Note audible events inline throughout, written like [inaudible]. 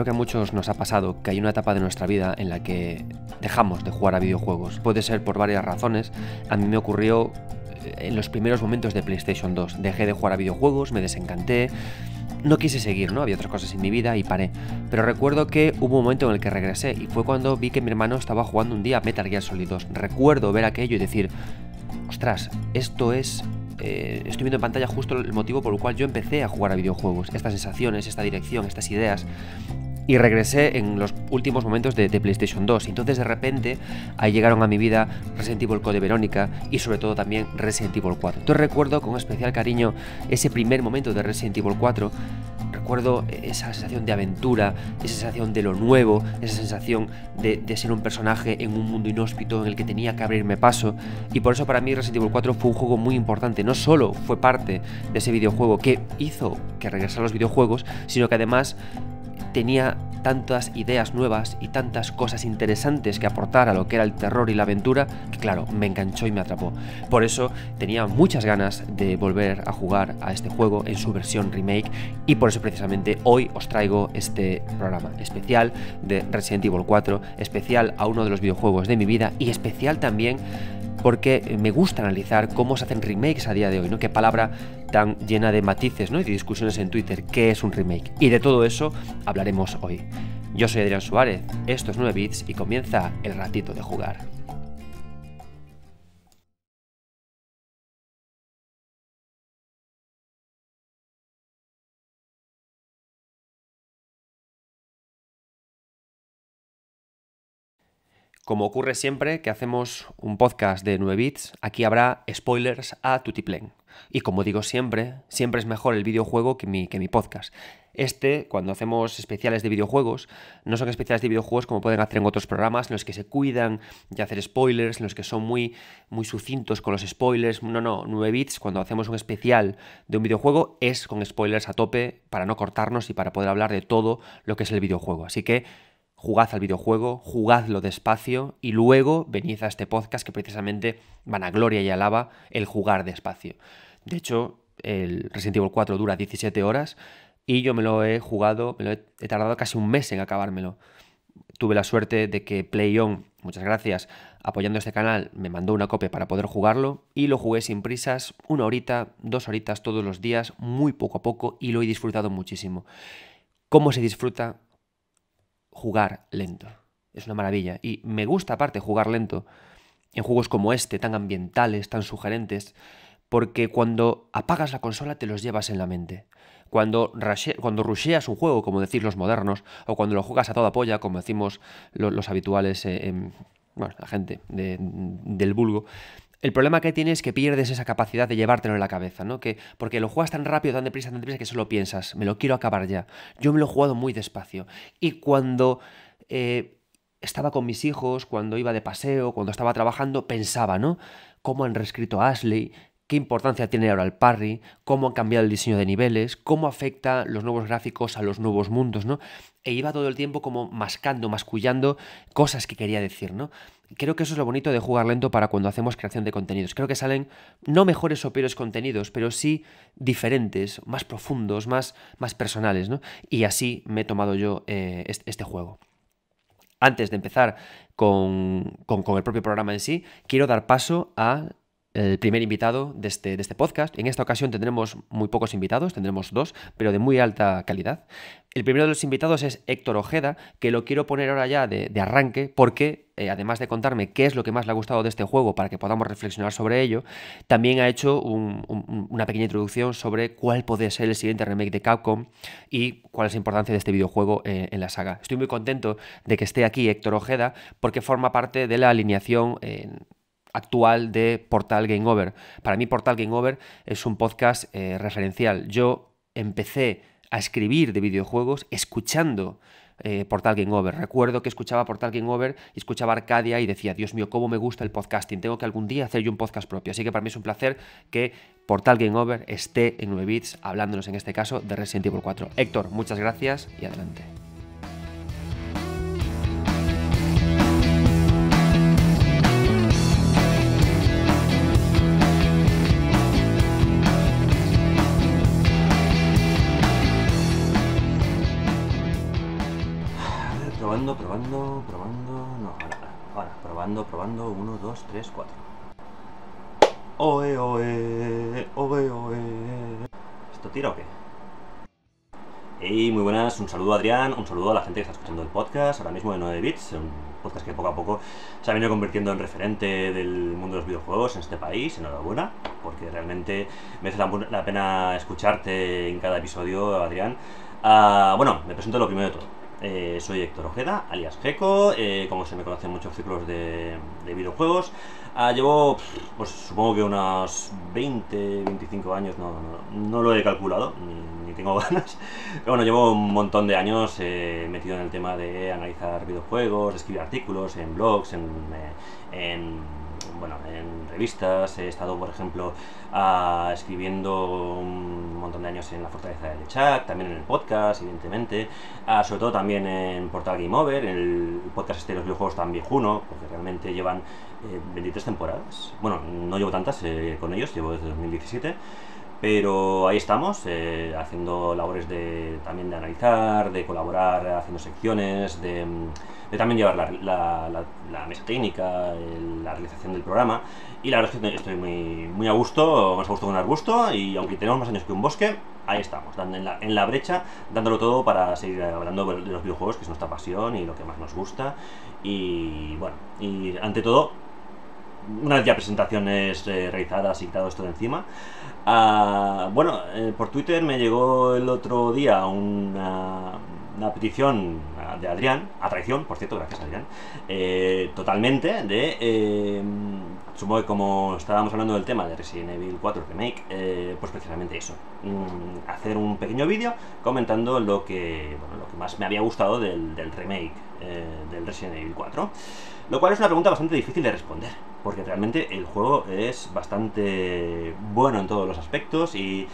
Creo que a muchos nos ha pasado que hay una etapa de nuestra vida en la que dejamos de jugar a videojuegos. Puede ser por varias razones. A mí me ocurrió eh, en los primeros momentos de PlayStation 2. Dejé de jugar a videojuegos, me desencanté. No quise seguir, ¿no? Había otras cosas en mi vida y paré. Pero recuerdo que hubo un momento en el que regresé y fue cuando vi que mi hermano estaba jugando un día a Metal Gear Solid 2. Recuerdo ver aquello y decir, ostras, esto es eh, estoy viendo en pantalla justo el motivo por el cual yo empecé a jugar a videojuegos. Estas sensaciones, esta dirección, estas ideas y regresé en los últimos momentos de, PlayStation 2. Entonces de repente ahí llegaron a mi vida Resident Evil Code Verónica y sobre todo también Resident Evil 4. Entonces recuerdo con especial cariño ese primer momento de Resident Evil 4. Recuerdo esa sensación de aventura, esa sensación de lo nuevo, esa sensación de, ser un personaje en un mundo inhóspito en el que tenía que abrirme paso. Y por eso para mí Resident Evil 4 fue un juego muy importante. No solo fue parte de ese videojuego que hizo que regresara a los videojuegos, sino que además tenía tantas ideas nuevas y tantas cosas interesantes que aportar a lo que era el terror y la aventura, que claro, me enganchó y me atrapó. Por eso tenía muchas ganas de volver a jugar a este juego en su versión remake y por eso precisamente hoy os traigo este programa especial de Resident Evil 4, especial a uno de los videojuegos de mi vida y especial también porque me gusta analizar cómo se hacen remakes a día de hoy, ¿no? Qué palabra tan llena de matices, ¿no? Y de discusiones en Twitter, ¿qué es un remake? Y de todo eso hablaremos hoy. Yo soy Adrián Suárez, esto es 9 Bits y comienza el ratito de jugar. Como ocurre siempre que hacemos un podcast de 9 bits, aquí habrá spoilers a Tutiplen. Y como digo siempre, siempre es mejor el videojuego que mi, que mi podcast. Este, cuando hacemos especiales de videojuegos, no son especiales de videojuegos como pueden hacer en otros programas, en los que se cuidan de hacer spoilers, en los que son muy, muy sucintos con los spoilers. No, no, 9 bits, cuando hacemos un especial de un videojuego, es con spoilers a tope para no cortarnos y para poder hablar de todo lo que es el videojuego. Así que jugad al videojuego, jugadlo despacio y luego venid a este podcast que precisamente van a gloria y alaba el jugar despacio. De hecho, el Resident Evil 4 dura 17 horas y yo me lo he jugado, me lo he, he tardado casi un mes en acabármelo. Tuve la suerte de que PlayOn, muchas gracias, apoyando este canal, me mandó una copia para poder jugarlo y lo jugué sin prisas, una horita, dos horitas todos los días, muy poco a poco y lo he disfrutado muchísimo. ¿Cómo se disfruta? jugar lento. Es una maravilla. Y me gusta aparte jugar lento en juegos como este, tan ambientales, tan sugerentes, porque cuando apagas la consola te los llevas en la mente. Cuando, cuando rusheas un juego, como decís los modernos, o cuando lo juegas a toda polla, como decimos los, habituales, eh, em, bueno, la gente del vulgo, el problema que tiene es que pierdes esa capacidad de llevártelo en la cabeza, ¿no? Que, porque lo juegas tan rápido, tan deprisa, tan deprisa que solo piensas, me lo quiero acabar ya. Yo me lo he jugado muy despacio. Y cuando eh, estaba con mis hijos, cuando iba de paseo, cuando estaba trabajando, pensaba, ¿no? ¿Cómo han reescrito Ashley? qué importancia tiene ahora el parry, cómo han cambiado el diseño de niveles, cómo afecta los nuevos gráficos a los nuevos mundos, ¿no? E iba todo el tiempo como mascando, mascullando cosas que quería decir, ¿no? creo que eso es lo bonito de jugar lento para cuando hacemos creación de contenidos. Creo que salen no mejores o peores contenidos, pero sí diferentes, más profundos, más, más personales, Y así me he tomado yo eh, este juego. Antes de empezar con, el propio programa en sí, quiero dar paso a el primer invitado de este, de este, podcast. En esta ocasión tendremos muy pocos invitados, tendremos dos, pero de muy alta calidad. El primero de los invitados es Héctor Ojeda, que lo quiero poner ahora ya de, arranque, porque eh, además de contarme qué es lo que más le ha gustado de este juego para que podamos reflexionar sobre ello, también ha hecho una pequeña introducción sobre cuál puede ser el siguiente remake de Capcom y cuál es la importancia de este videojuego eh, en la saga. Estoy muy contento de que esté aquí Héctor Ojeda, porque forma parte de la alineación. Eh, actual de Portal Game Over. Para mí Portal Game Over es un podcast referencial. Yo empecé a escribir de videojuegos escuchando eh, Portal Game Over. Recuerdo que escuchaba Portal Game Over y escuchaba Arcadia y decía, Dios mío, cómo me gusta el podcasting, tengo que algún día hacer yo un podcast propio. Así que para mí es un placer que Portal Game Over esté en 9 bits hablándonos en este caso de Resident Evil 4. Héctor, muchas gracias y adelante. probando, probando, no, ahora, ahora, probando, probando, 1, 2, 3, 4. Oe, oe, oe, oe. ¿Esto tira o qué? Hey, muy buenas, un saludo a Adrián, un saludo a la gente que está escuchando el podcast, ahora mismo de 9 bits, un podcast que poco a poco se ha venido convirtiendo en referente del mundo de los videojuegos en este país, enhorabuena, porque realmente merece la pena escucharte en cada episodio, Adrián. Ah, bueno, me presento lo primero de todo. Eh, soy Héctor Ojeda, alias Geco, eh, como se me conocen muchos ciclos de, videojuegos. Ah, llevo, pues supongo que unos 20, 25 años, no, no, lo he calculado, ni, tengo [laughs] ganas. Pero bueno, llevo un montón de años eh, metido en el tema de analizar videojuegos, escribir artículos en blogs, en bueno, en revistas, he estado, por ejemplo, ah, escribiendo un montón de años en la Fortaleza del chat, también en el podcast, evidentemente, ah, sobre todo también en Portal Game Over, el podcast este de los videojuegos tan viejuno, porque realmente llevan 23 eh, temporadas. Bueno, no llevo tantas eh, con ellos, llevo desde 2017. Pero ahí estamos, eh, haciendo labores de, también de analizar, de colaborar, haciendo secciones, de, también llevar la, mesa técnica, la realización del programa. Y la verdad es que estoy muy, a gusto, más a gusto que un arbusto, y aunque tenemos más años que un bosque, ahí estamos, dando en, la, brecha, dándolo todo para seguir hablando de los videojuegos, que es nuestra pasión y lo que más nos gusta. Y bueno, y ante todo, una vez ya presentaciones eh, realizadas y quitado esto de encima, Ah, bueno, eh, por Twitter me llegó el otro día una, petición ah, de Adrián, a traición, por cierto, gracias Adrián, eh, totalmente de... Eh, supongo que como estábamos hablando del tema de Resident Evil 4 Remake, pues precisamente eso, mm, hacer un pequeño vídeo comentando lo que, bueno, lo que más me había gustado del, del remake del Resident Evil 4. Lo cual es una pregunta bastante difícil de responder, porque realmente el juego es bastante bueno en todos los aspectos y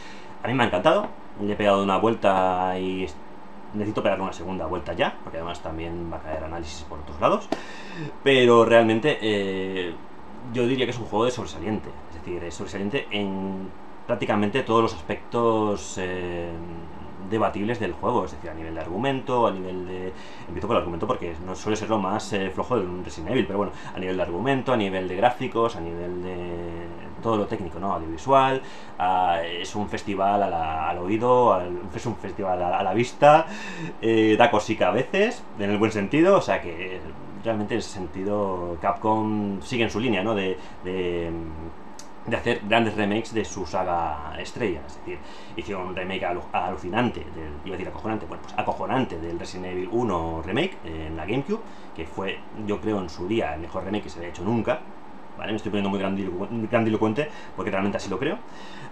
a mí me ha encantado. Le he pegado una vuelta y necesito pegarle una segunda vuelta ya, porque además también va a caer análisis por otros lados. Pero realmente eh, yo diría que es un juego de sobresaliente, es decir, es sobresaliente en prácticamente todos los aspectos... Eh, debatibles del juego, es decir, a nivel de argumento, a nivel de... Empiezo con el argumento porque no suele ser lo más eh, flojo de un Resident Evil, pero bueno, a nivel de argumento, a nivel de gráficos, a nivel de todo lo técnico, ¿no? Audiovisual, es un festival al oído, es un festival a, la vista, da cosica a veces, en el buen sentido, o sea que realmente en ese sentido Capcom sigue en su línea, ¿no? de de hacer grandes remakes de su saga estrella. Es decir, hicieron un remake alucinante, del, iba a decir acojonante, bueno, pues acojonante del Resident Evil 1 remake eh, en la GameCube, que fue, yo creo, en su día el mejor remake que se había hecho nunca. ¿Vale? Me estoy poniendo muy grandilocuente porque realmente así lo creo.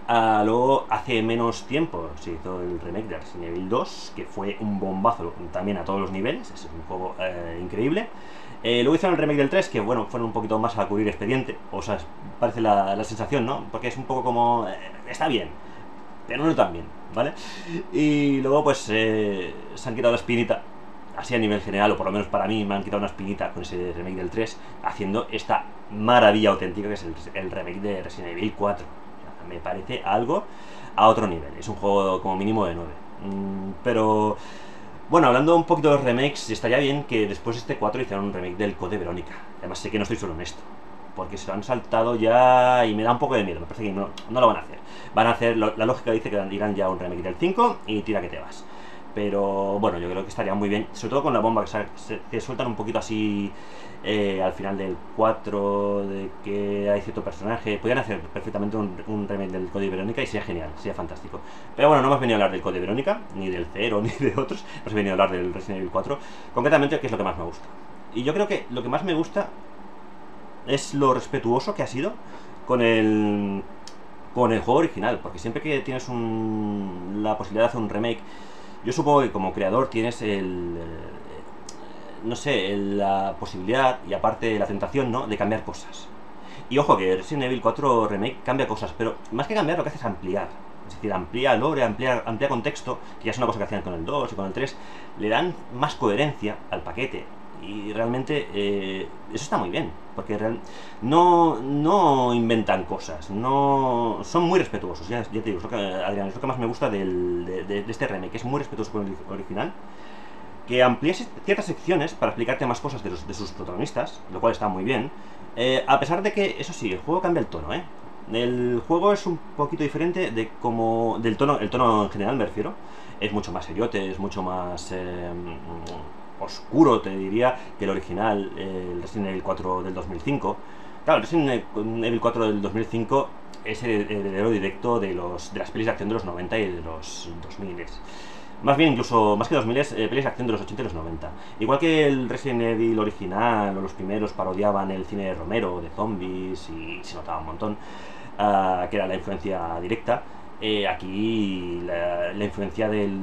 Ah, luego, hace menos tiempo se hizo el remake de Resident Evil 2, que fue un bombazo también a todos los niveles, es un juego eh, increíble. Eh, luego hicieron el remake del 3, que bueno, fueron un poquito más a cubrir expediente, o sea, parece la, sensación, ¿no? Porque es un poco como... Eh, está bien, pero no tan bien, ¿vale? Y luego pues eh, se han quitado la espinita, así a nivel general, o por lo menos para mí, me han quitado una espinita con ese remake del 3, haciendo esta maravilla auténtica que es el, remake de Resident Evil 4. me parece algo a otro nivel, es un juego como mínimo de 9. Mm, pero bueno, hablando un poquito de los remakes, estaría bien que después de este 4 hicieran un remake del Code Verónica. Además, sé que no estoy solo en esto. Porque se lo han saltado ya y me da un poco de miedo. Me parece que no, lo van a hacer. Van a hacer, la lógica dice que irán ya un remake del 5 y tira que te vas. Pero bueno, yo creo que estaría muy bien, sobre todo con la bomba que, se sueltan un poquito así eh, al final del 4, de que hay cierto personaje. Podrían hacer perfectamente un, remake del Código Verónica y sería genial, sería fantástico. Pero bueno, no hemos venido a hablar del Código Verónica, ni del cero [laughs] ni de otros. Hemos venido a hablar del Resident Evil 4, concretamente, que es lo que más me gusta. Y yo creo que lo que más me gusta es lo respetuoso que ha sido con el, con el juego original, porque siempre que tienes la posibilidad de hacer un remake yo supongo que como creador tienes el, eh, no sé, la posibilidad y aparte la tentación, ¿no?, de cambiar cosas. Y ojo que Resident Evil 4 Remake cambia cosas, pero más que cambiar lo que hace es ampliar. Es decir, amplía lore, amplía, amplía contexto, que ya es una cosa que hacían con el 2 y con el 3. Le dan más coherencia al paquete. Y realmente eh, eso está muy bien porque no, no inventan cosas, no son muy respetuosos. Ya, te digo, lo que, Adrián, es lo que más me gusta de, de, este remake, es muy respetuoso con el original. Que amplía ciertas secciones para explicarte más cosas de, sus protagonistas, lo cual está muy bien. Eh, a pesar de que, eso sí, el juego cambia el tono, ¿eh? El juego es un poquito diferente de como del tono, el tono en general me refiero. Es mucho más seriote, es mucho más eh, oscuro, te diría, que el original, eh, el Resident Evil 4 del 2005. Claro, el Resident Evil 4 del 2005 es el heredero directo de, los, de las pelis de acción de los 90 y de los 2000. Más bien, incluso más que 2000, es eh, pelis de acción de los 80 y los 90. Igual que el Resident Evil original o los primeros parodiaban el cine de Romero, de zombies, y se notaba un montón, ah, que era la influencia directa, eh, aquí la, influencia del,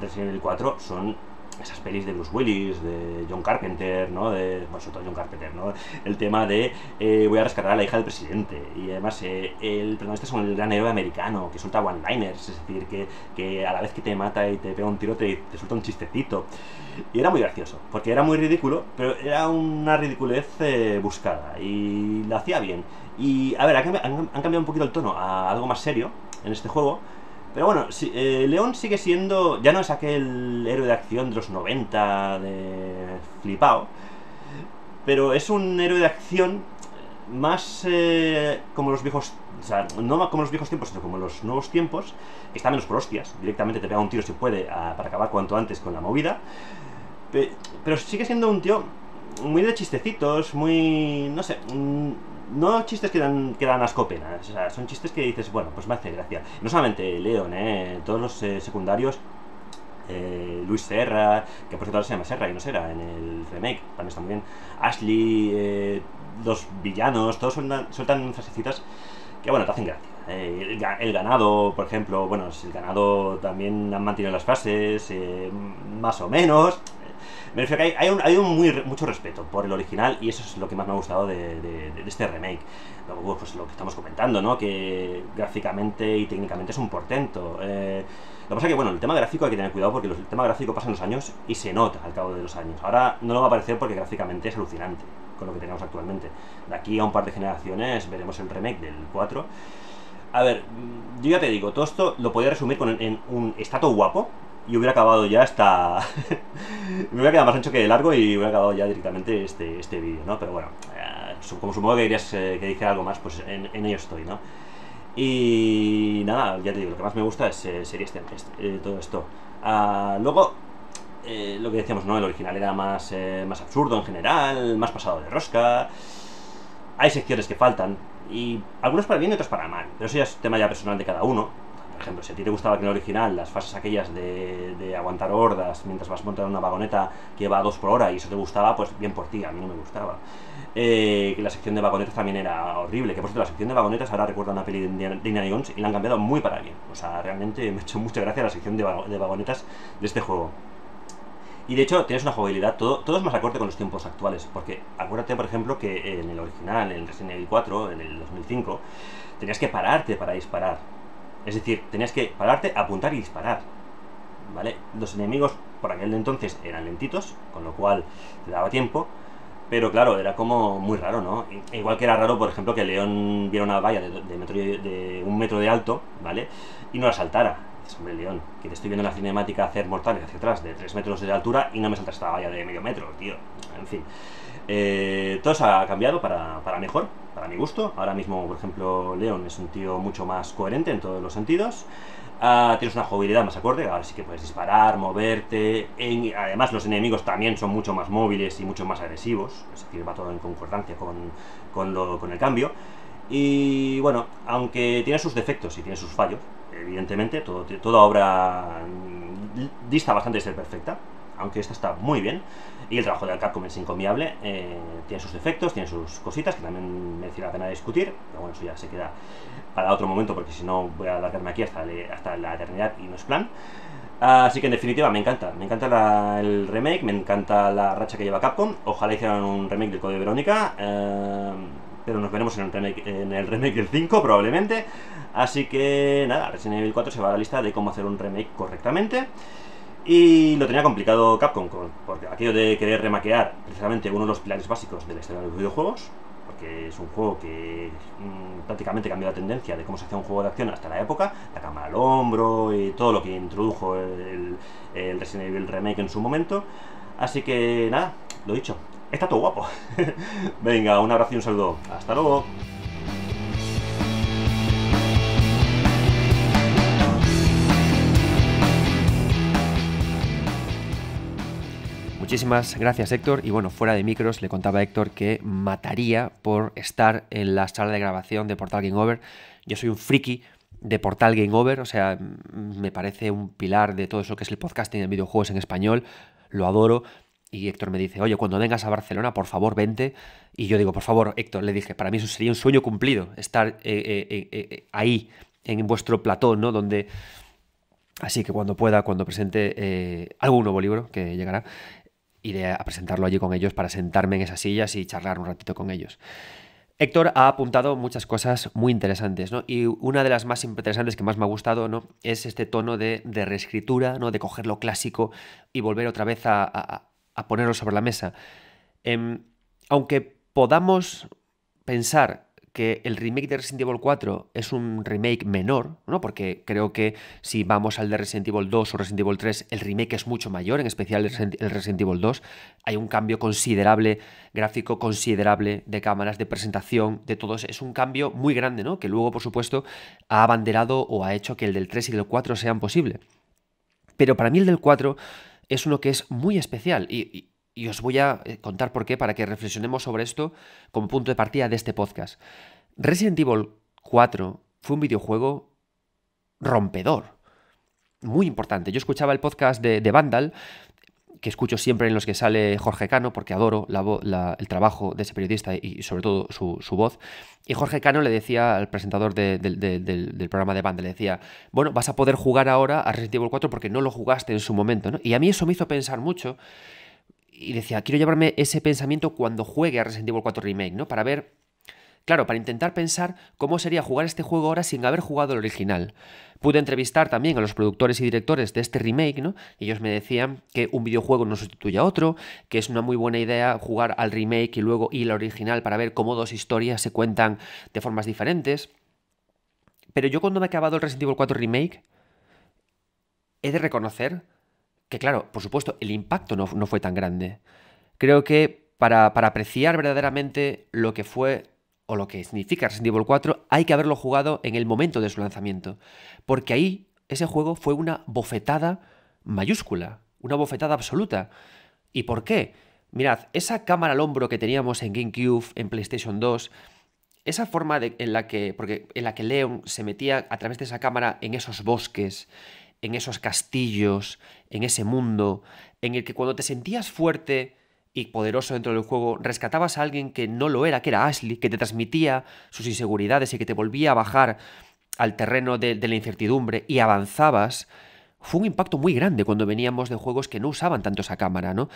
Resident Evil 4 son esas pelis de Bruce Willis, de John Carpenter, ¿no? De, bueno, sobre todo John Carpenter, ¿no? El tema de eh, voy a rescatar a la hija del presidente. Y además, eh, el protagonista es un gran héroe americano que suelta one-liners, es decir, que, a la vez que te mata y te pega un tiro, te, suelta un chistecito. Y era muy gracioso, porque era muy ridículo, pero era una ridiculez eh, buscada y la hacía bien. Y a ver, han cambiado un poquito el tono a algo más serio en este juego pero bueno, si, eh, León sigue siendo. Ya no es aquel héroe de acción de los 90 de flipao. Pero es un héroe de acción más eh, como los viejos. O sea, no como los viejos tiempos, sino como los nuevos tiempos. Que está menos por hostias. Directamente te pega un tiro si puede para acabar cuanto antes con la movida. Pero sigue siendo un tío muy de chistecitos, muy. No sé. Mm, no chistes que dan, que dan o son chistes que dices, bueno, pues me hace gracia. No solamente Leon, eh, todos los eh, secundarios, eh, Luis Serra, que por cierto ahora se llama Serra y no será en el remake, también está muy bien, Ashley, los villanos, todos sueltan, frasecitas que, bueno, te hacen gracia. El, el, ganado, por ejemplo, bueno, el ganado también han mantenido las frases, más o menos, me refiero que hay, hay un, muy, mucho respeto por el original y eso es lo que más me ha gustado de, este remake. pues lo que estamos comentando, ¿no? Que gráficamente y técnicamente es un portento. Eh, lo que pasa es que, bueno, el tema gráfico hay que tener cuidado porque el tema gráfico pasa en los años y se nota al cabo de los años. Ahora no lo va a aparecer porque gráficamente es alucinante con lo que tenemos actualmente. De aquí a un par de generaciones veremos el remake del 4. A ver, mm, yo ya te digo, todo esto lo podía resumir con, en un estatus guapo, y hubiera acabado ya hasta... [laughs] me hubiera quedado más ancho que largo y hubiera acabado ya directamente este, este vídeo, ¿no? Pero bueno, eh, como supongo que querías eh, que dijera algo más, pues en, en, ello estoy, ¿no? Y nada, ya te digo, lo que más me gusta es, eh, sería este, este todo esto. Ah, luego, lo que decíamos, ¿no? El original era más, más absurdo en general, más pasado de rosca. Hay secciones que faltan, y algunos para bien y otros para mal, pero eso ya es tema ya personal de cada uno ejemplo, si a ti te gustaba que en el original, las fases aquellas de, aguantar hordas mientras vas montando una vagoneta que va a 2 por hora y eso te gustaba, pues bien por ti, a mí no me gustaba. Eh, que la sección de vagonetas también era horrible, que por cierto la sección de vagonetas ahora recuerda una peli de Indiana, y la han cambiado muy para bien. O sea, realmente me ha hecho mucha gracia la sección de, vagonetas de este juego. Y de hecho, tienes una jugabilidad, todo, todo es más acorde con los tiempos actuales. Porque acuérdate, por ejemplo, que en el original, en el Resident Evil 4, en el 2005, tenías que pararte para disparar. Es decir, tenías que pararte, apuntar y disparar. ¿Vale? Los enemigos por aquel de entonces eran lentitos, con lo cual te daba tiempo. Pero claro, era como muy raro, ¿no? Igual que era raro, por ejemplo, que el León viera una valla de, de, un metro de alto, ¿vale? Y no la saltara. hombre, León, que te estoy viendo en la cinemática hacer mortales hacia atrás de tres metros de altura y no me saltas esta valla de medio metro, tío. En fin. Eh, todo se ha cambiado para, mejor, para mi gusto. Ahora mismo, por ejemplo, león es un tío mucho más coherente en todos los sentidos. Ah, tienes una jugabilidad más acorde, ahora sí que puedes disparar, moverte. además, los enemigos también son mucho más móviles y mucho más agresivos, es decir, va todo en concordancia con, el cambio. Y bueno, aunque tiene sus defectos y tiene sus fallos, evidentemente, toda obra mm, dista bastante de ser perfecta, aunque esta está muy bien. Y el trabajo de Capcom es encomiable, eh, tiene sus defectos, tiene sus cositas que también merece la pena discutir, pero bueno, eso ya se queda para otro momento porque si no voy a alargarme aquí hasta, hasta la eternidad y no es plan. Así que en definitiva me encanta, me encanta el remake, me encanta la racha que lleva Capcom. Ojalá hicieran un remake del Código de Verónica, eh, pero nos veremos en el, remake, en el remake del 5 probablemente. Así que nada, Resident Evil 4 se va a la lista de cómo hacer un remake correctamente. Y lo tenía complicado Capcom, con porque aquello de querer remaquear precisamente uno de los pilares básicos de la historia de los videojuegos, porque es un juego que mm, prácticamente cambió la tendencia de cómo se hacía un juego de acción hasta la época, la cámara al hombro y todo lo que introdujo el Resident Evil Remake en su momento. Así que nada, lo dicho, está todo guapo. [laughs] Venga, un abrazo y un saludo. Hasta luego. Muchísimas gracias Héctor y bueno, fuera de micros le contaba a Héctor que mataría por estar en la sala de grabación de Portal Game Over. Yo soy un friki de Portal Game Over, o sea, mm, me parece un pilar de todo eso que es el podcasting en videojuegos en español, lo adoro. Y Héctor me dice, oye, cuando vengas a Barcelona, por favor, vente. Y yo digo, por favor, Héctor, le dije, para mí eso sería un sueño cumplido, estar eh, eh, eh, ahí, en vuestro platón, ¿no? Donde... Así que cuando pueda, cuando presente algún nuevo libro que llegará, iré a presentarlo allí con ellos para sentarme en esas sillas y charlar un ratito con ellos. Héctor ha apuntado muchas cosas muy interesantes, ¿no? Y una de las más interesantes que más me ha gustado, ¿no? Es este tono de, reescritura, ¿no? De coger lo clásico y volver otra vez a, ponerlo sobre la mesa. Em, aunque podamos pensar que el remake de Resident Evil 4 es un remake menor, ¿no? Porque creo que si vamos al de Resident Evil 2 o Resident Evil 3, el remake es mucho mayor, en especial el Resident Evil 2. Hay un cambio considerable, gráfico considerable de cámaras, de presentación, de todos. Es un cambio muy grande, ¿no? Que luego, por supuesto, ha abanderado o ha hecho que el del 3 y del 4 sean posible. Pero para mí el del 4 es uno que es muy especial y y os voy a eh, contar por qué, para que reflexionemos sobre esto como punto de partida de este podcast. Resident Evil 4 fue un videojuego rompedor, muy importante. Yo escuchaba el podcast de, Vandal, que escucho siempre en los que sale Jorge Cano, porque adoro la, el trabajo de ese periodista y sobre todo su, voz. Y Jorge Cano le decía al presentador del, programa de Vandal le decía, bueno, vas a poder jugar ahora a Resident Evil 4 porque no lo jugaste en su momento. Y a mí eso me hizo pensar mucho y decía, quiero llevarme ese pensamiento cuando juegue a Resident Evil 4 Remake, ¿no? Para ver, claro, para intentar pensar cómo sería jugar este juego ahora sin haber jugado el original. Pude entrevistar también a los productores y directores de este remake, ¿no? Ellos me decían que un videojuego no sustituye a otro, que es una muy buena idea jugar al remake y luego ir la original para ver cómo dos historias se cuentan de formas diferentes. Pero yo cuando me he acabado el Resident Evil 4 Remake, he de reconocer que claro, por supuesto, el impacto no, fue tan grande. Creo que para, apreciar verdaderamente lo que fue o lo que significa Resident Evil 4, hay que haberlo jugado en el momento de su lanzamiento. Porque ahí ese juego fue una bofetada mayúscula, una bofetada absoluta. ¿Y por qué? Mirad, esa cámara al hombro que teníamos en GameCube, en PlayStation 2, esa forma en la que porque en la que Leon se metía a través de esa cámara en esos bosques, en esos castillos, en ese mundo, en el que cuando te sentías fuerte y poderoso dentro del juego, rescatabas a alguien que no lo era, que era Ashley, que te transmitía sus inseguridades y que te volvía a bajar al terreno de, la incertidumbre y avanzabas, fue un impacto muy grande cuando veníamos de juegos que no usaban tanto esa cámara, ¿no?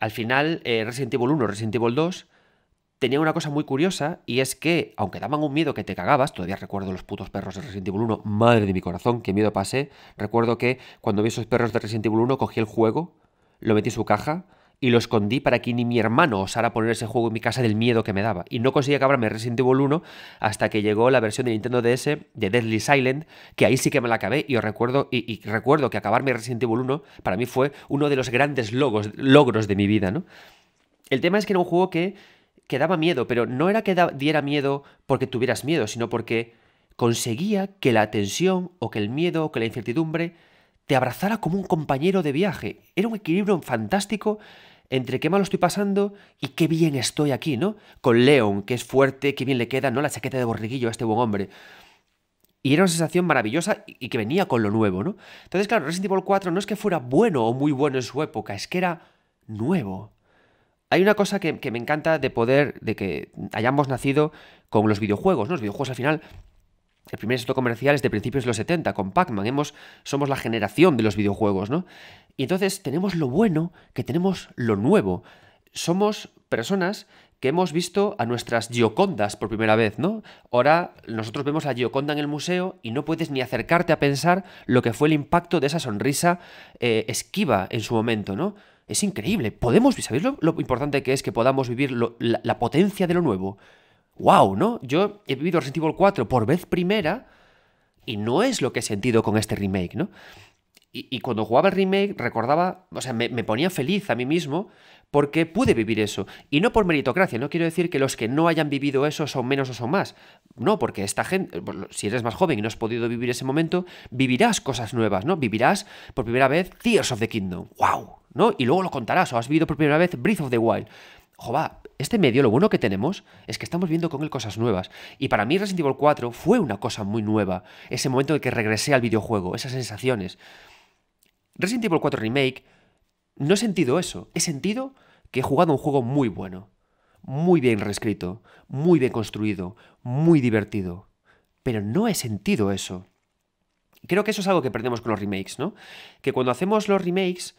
Al final, eh, Resident Evil 1, Resident Evil 2 tenía una cosa muy curiosa y es que, aunque daban un miedo que te cagabas, todavía recuerdo los putos perros de Resident Evil 1, madre de mi corazón, qué miedo pasé. Recuerdo que cuando vi esos perros de Resident Evil 1, cogí el juego, lo metí en su caja y lo escondí para que ni mi hermano osara poner ese juego en mi casa del miedo que me daba. Y no conseguí acabarme Resident Evil 1 hasta que llegó la versión de Nintendo DS de Deadly Silent, que ahí sí que me la acabé. Y os recuerdo, y, recuerdo que acabarme Resident Evil 1 para mí fue uno de los grandes logos, logros de mi vida, ¿no? El tema es que era un juego que que daba miedo, pero no era que diera miedo porque tuvieras miedo, sino porque conseguía que la tensión o que el miedo o que la incertidumbre te abrazara como un compañero de viaje. Era un equilibrio fantástico entre qué mal estoy pasando y qué bien estoy aquí, ¿no? Con Leon, que es fuerte, qué bien le queda, ¿no? La chaqueta de borriguillo a este buen hombre. Y era una sensación maravillosa y que venía con lo nuevo, ¿no? Entonces, claro, Resident Evil 4 no es que fuera bueno o muy bueno en su época, es que era nuevo. Hay una cosa que, me encanta de poder, de que hayamos nacido con los videojuegos, ¿no? Los videojuegos al final el primer éxito comercial es de principios de los 70, con Pac-Man. Somos la generación de los videojuegos, ¿no? Y entonces tenemos lo bueno, que tenemos lo nuevo. Somos personas que hemos visto a nuestras Giocondas por primera vez, ¿no? Ahora nosotros vemos a Gioconda en el museo y no puedes ni acercarte a pensar lo que fue el impacto de esa sonrisa eh, esquiva en su momento, ¿no? Es increíble. Podemos, ¿sabéis lo, importante que es que podamos vivir la, potencia de lo nuevo? ¡Wow! ¿No? Yo he vivido Resident Evil 4 por vez primera y no es lo que he sentido con este remake, ¿no? Y, cuando jugaba el remake recordaba, o sea, me ponía feliz a mí mismo porque pude vivir eso. Y no por meritocracia, no quiero decir que los que no hayan vivido eso son menos o son más. No, porque esta gente, si eres más joven y no has podido vivir ese momento, vivirás cosas nuevas, ¿no? Vivirás por primera vez Tears of the Kingdom. ¡Wow! ¿No? Y luego lo contarás, o has vivido por primera vez Breath of the Wild. joba este medio lo bueno que tenemos es que estamos viendo con él cosas nuevas. Y para mí Resident Evil 4 fue una cosa muy nueva. Ese momento en que regresé al videojuego, esas sensaciones. Resident Evil 4 Remake no he sentido eso, he sentido que he jugado un juego muy bueno, muy bien reescrito, muy bien construido, muy divertido, pero no he sentido eso. Creo que eso es algo que perdemos con los remakes, ¿no? Que cuando hacemos los remakes,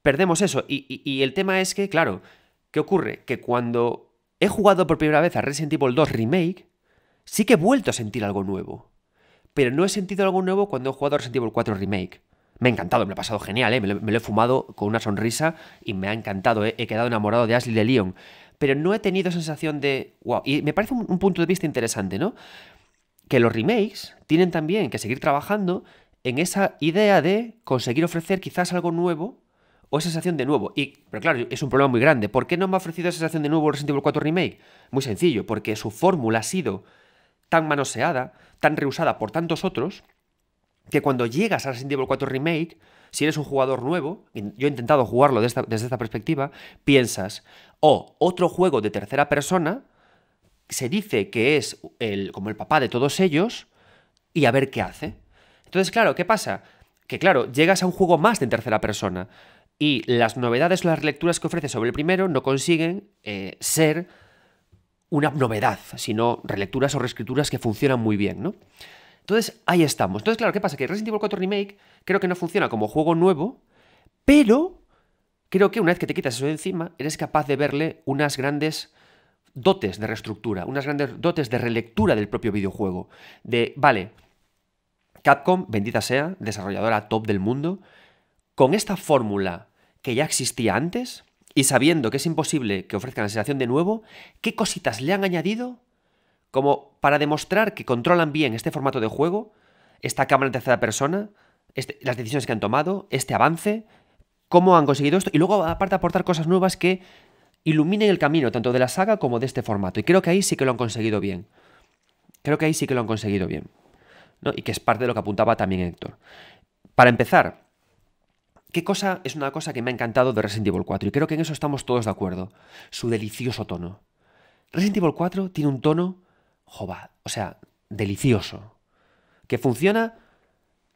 perdemos eso. Y, y el tema es que, claro, ¿qué ocurre? Que cuando he jugado por primera vez a Resident Evil 2 Remake, sí que he vuelto a sentir algo nuevo. Pero no he sentido algo nuevo cuando he jugado a Resident Evil 4 Remake. Me ha encantado, me lo pasado genial, ¿eh? me, lo, he fumado con una sonrisa y me ha encantado, ¿eh? he quedado enamorado de Ashley de Leon. Pero no he tenido sensación de. ¡Wow! Y me parece un, punto de vista interesante, ¿no? Que los remakes tienen también que seguir trabajando en esa idea de conseguir ofrecer quizás algo nuevo o esa sensación de nuevo. Y, pero claro, es un problema muy grande. ¿Por qué no me ha ofrecido esa sensación de nuevo Resident Evil 4 Remake? Muy sencillo, porque su fórmula ha sido tan manoseada, tan rehusada por tantos otros, que cuando llegas a Resident Evil 4 Remake, si eres un jugador nuevo, yo he intentado jugarlo desde esta, perspectiva, piensas, o oh, otro juego de tercera persona, se dice que es el, como el papá de todos ellos, y a ver qué hace. Entonces, claro, ¿qué pasa? Que claro, llegas a un juego más de tercera persona, y las novedades o las lecturas que ofrece sobre el primero no consiguen eh, ser una novedad, sino relecturas o reescrituras que funcionan muy bien, ¿no? Entonces, ahí estamos. Entonces, claro, ¿qué pasa? Que Resident Evil 4 Remake creo que no funciona como juego nuevo, pero creo que una vez que te quitas eso de encima, eres capaz de verle unas grandes dotes de reestructura, unas grandes dotes de relectura del propio videojuego. De, vale, Capcom, bendita sea, desarrolladora top del mundo, con esta fórmula que ya existía antes y sabiendo que es imposible que ofrezcan la sensación de nuevo, ¿qué cositas le han añadido como para demostrar que controlan bien este formato de juego, esta cámara en tercera persona, este, las decisiones que han tomado, este avance, cómo han conseguido esto, y luego aparte aportar cosas nuevas que iluminen el camino tanto de la saga como de este formato. Y creo que ahí sí que lo han conseguido bien. Creo que ahí sí que lo han conseguido bien. Y que es parte de lo que apuntaba también Héctor. Para empezar, ¿qué cosa es una cosa que me ha encantado de Resident Evil 4? Y creo que en eso estamos todos de acuerdo. Su delicioso tono. Resident Evil 4 tiene un tono o sea, delicioso, que funciona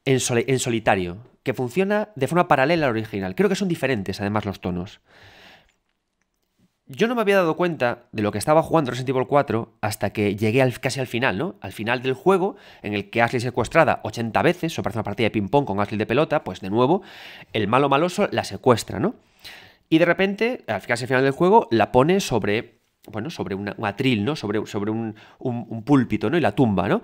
en, solitario, que funciona de forma paralela al original. Creo que son diferentes además los tonos. Yo no me había dado cuenta de lo que estaba jugando Resident Evil 4 hasta que llegué casi al final, ¿no? Al final del juego, en el que Ashley secuestrada 80 veces, o parece una partida de ping-pong con Ashley de pelota, pues de nuevo, el malo maloso la secuestra, ¿no? Y de repente, casi al final del juego, la pone sobre bueno, sobre una, un atril, ¿no? Sobre, sobre un, púlpito, ¿no? Y la tumba, ¿no?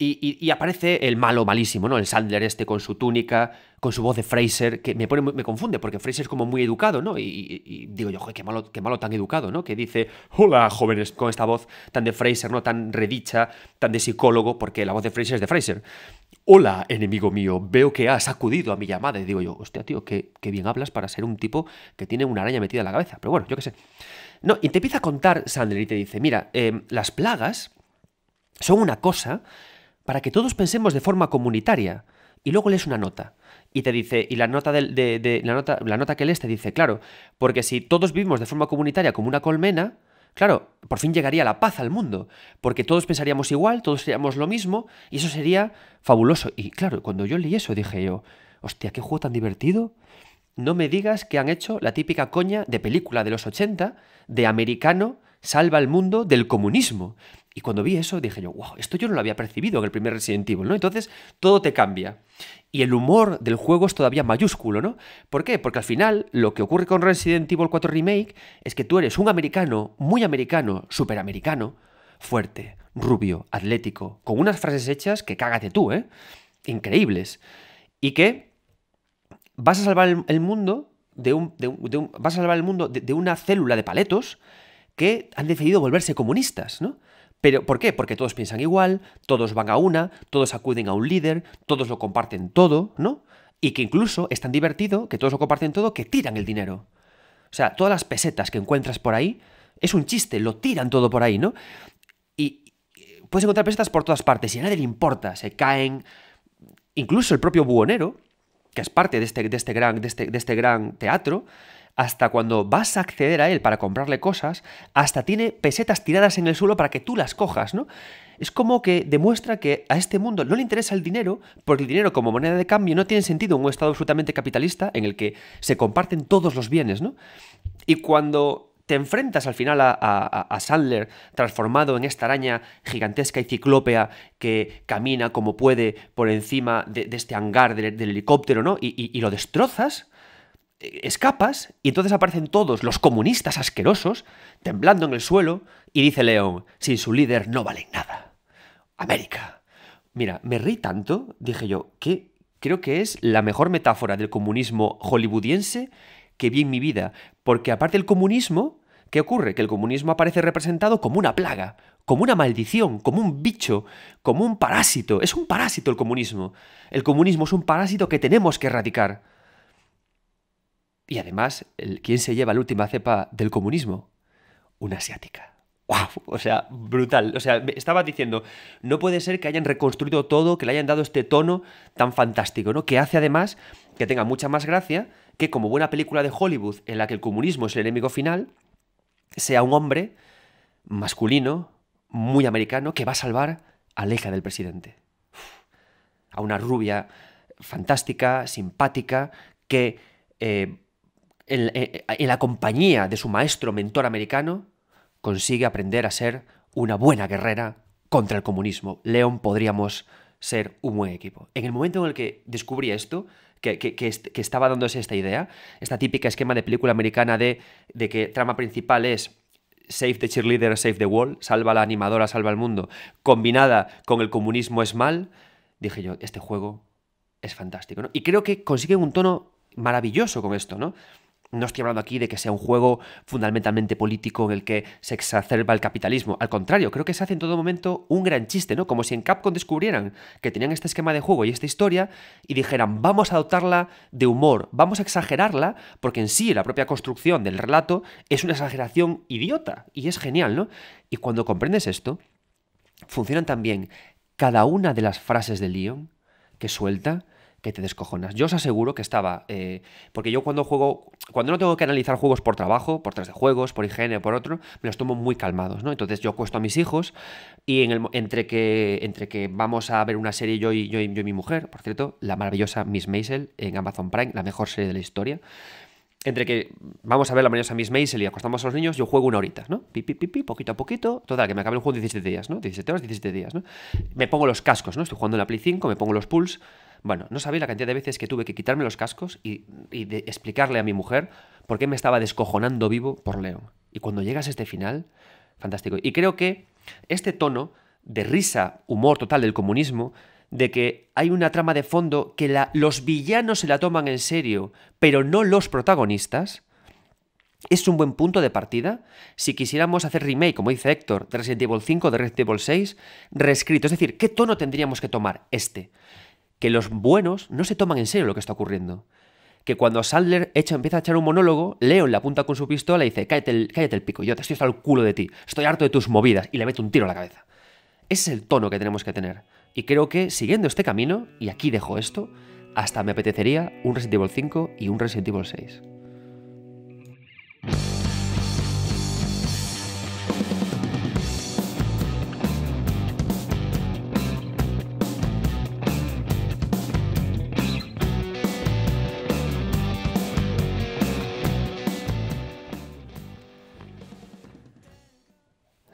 Y, aparece el malo malísimo, ¿no? El Sandler este con su túnica, con su voz de Fraser, que me, me confunde, porque Fraser es como muy educado, ¿no? Y, digo yo, joder, qué malo, qué malo tan educado, ¿no? Que dice, hola jóvenes, con esta voz tan de Fraser, ¿no? Tan redicha, tan de psicólogo, porque la voz de Fraser es de Fraser. Hola, enemigo mío, veo que has acudido a mi llamada. Y digo yo, hostia, tío, qué, qué bien hablas para ser un tipo que tiene una araña metida en la cabeza. Pero bueno, yo qué sé. No, y te empieza a contar Sandra, y te dice, mira, em, las plagas son una cosa para que todos pensemos de forma comunitaria. Y luego lees una nota. Y te dice, y la nota, de, de, la, nota, la nota que lees te dice, claro, porque si todos vivimos de forma comunitaria como una colmena, claro, por fin llegaría la paz al mundo, porque todos pensaríamos igual, todos seríamos lo mismo, y eso sería fabuloso. Y claro, cuando yo leí eso dije yo, hostia, qué juego tan divertido, no me digas que han hecho la típica coña de película de los 80 de americano salva el mundo del comunismo. Y cuando vi eso dije yo, wow, esto yo no lo había percibido en el primer Resident Evil, ¿no? Entonces todo te cambia. Y el humor del juego es todavía mayúsculo, ¿no? ¿Por qué? Porque al final lo que ocurre con Resident Evil 4 Remake es que tú eres un americano, muy americano, superamericano, fuerte, rubio, atlético, con unas frases hechas que cágate tú, ¿eh? Increíbles. Y que vas a salvar el mundo de un, vas a salvar el mundo de, una célula de paletos que han decidido volverse comunistas, ¿no? Pero, ¿por qué? Porque todos piensan igual, todos van a una, todos acuden a un líder, todos lo comparten todo, ¿no? Y que incluso es tan divertido que todos lo comparten todo que tiran el dinero. O sea, todas las pesetas que encuentras por ahí es un chiste, lo tiran todo por ahí, ¿no? y puedes encontrar pesetas por todas partes y a nadie le importa, se caen. Incluso el propio buhonero, que es parte este, de este, gran, de este, de este gran teatro, hasta cuando vas a acceder a él para comprarle cosas, hasta tiene pesetas tiradas en el suelo para que tú las cojas, ¿no? Es como que demuestra que a este mundo no le interesa el dinero, porque el dinero como moneda de cambio no tiene sentido en un estado absolutamente capitalista en el que se comparten todos los bienes, ¿no? Y cuando te enfrentas al final a, Sandler transformado en esta araña gigantesca y ciclópea que camina como puede por encima de, este hangar del, helicóptero, ¿no? Y, lo destrozas escapas y entonces aparecen todos los comunistas asquerosos temblando en el suelo y dice León, sin su líder no valen nada. América. Mira, me reí tanto, dije yo, que creo que es la mejor metáfora del comunismo hollywoodiense que vi en mi vida, porque aparte el comunismo ¿Qué ocurre? Que el comunismo aparece representado como una plaga, como una maldición, como un bicho, como un parásito. Es un parásito el comunismo. El comunismo es un parásito que tenemos que erradicar. Y además, ¿quién se lleva la última cepa del comunismo? Una asiática. ¡Wow! O sea, brutal. O sea, estaba diciendo, no puede ser que hayan reconstruido todo, que le hayan dado este tono tan fantástico, ¿no? Que hace además que tenga mucha más gracia que como buena película de Hollywood en la que el comunismo es el enemigo final, sea un hombre masculino, muy americano, que va a salvar a la hija del presidente. A una rubia fantástica, simpática, que eh, eh, en la compañía de su maestro, mentor americano, consigue aprender a ser una buena guerrera contra el comunismo. León podríamos ser un buen equipo. En el momento en el que descubrí esto, que, estaba dándose esta idea, esta típica esquema de película americana de, de que trama principal es Save the cheerleader, save the world, salva a la animadora, salva al mundo, combinada con el comunismo es mal, dije yo, este juego es fantástico, Y creo que consigue un tono maravilloso con esto, ¿no? No estoy hablando aquí de que sea un juego fundamentalmente político en el que se exacerba el capitalismo. Al contrario, creo que se hace en todo momento un gran chiste, ¿no? Como si en Capcom descubrieran que tenían este esquema de juego y esta historia y dijeran, vamos a dotarla de humor, vamos a exagerarla, porque en sí la propia construcción del relato es una exageración idiota y es genial, ¿no? Y cuando comprendes esto, funcionan también cada una de las frases de Leon que suelta te descojonas. Yo os aseguro que estaba, eh, porque yo cuando juego, cuando no tengo que analizar juegos por trabajo, por tres de juegos, por higiene, por otro, me los tomo muy calmados, ¿no? Entonces yo acuesto a mis hijos y en el, entre, que, entre que vamos a ver una serie yo y, yo, y, mi mujer, por cierto, la maravillosa Miss Maisel en Amazon Prime, la mejor serie de la historia, entre que vamos a ver la maravillosa Miss Maisel y acostamos a los niños, yo juego una horita, ¿no? Pi, pi, pi, pi poquito a poquito, total, que me acabe el juego en 17 días, ¿no? 17 horas, 17 días, ¿no? Me pongo los cascos, ¿no? Estoy jugando en la Play 5, me pongo los Pulse. Bueno, no sabéis la cantidad de veces que tuve que quitarme los cascos y, explicarle a mi mujer por qué me estaba descojonando vivo por León. Y cuando llegas a este final, fantástico. Y creo que este tono de risa, humor total del comunismo, de que hay una trama de fondo que los villanos se la toman en serio, pero no los protagonistas, es un buen punto de partida si quisiéramos hacer remake, como dice Héctor, de Resident Evil 5, de Resident Evil 6, reescrito. Es decir, ¿qué tono tendríamos que tomar este? que los buenos no se toman en serio lo que está ocurriendo. Que cuando Sandler empieza a echar un monólogo, Leon le apunta con su pistola y dice, cállate el pico, yo te estoy hasta el culo de ti, estoy harto de tus movidas, y le mete un tiro a la cabeza. Ese es el tono que tenemos que tener. Y creo que siguiendo este camino, y aquí dejo esto, hasta me apetecería un Resident Evil 5 y un Resident Evil 6.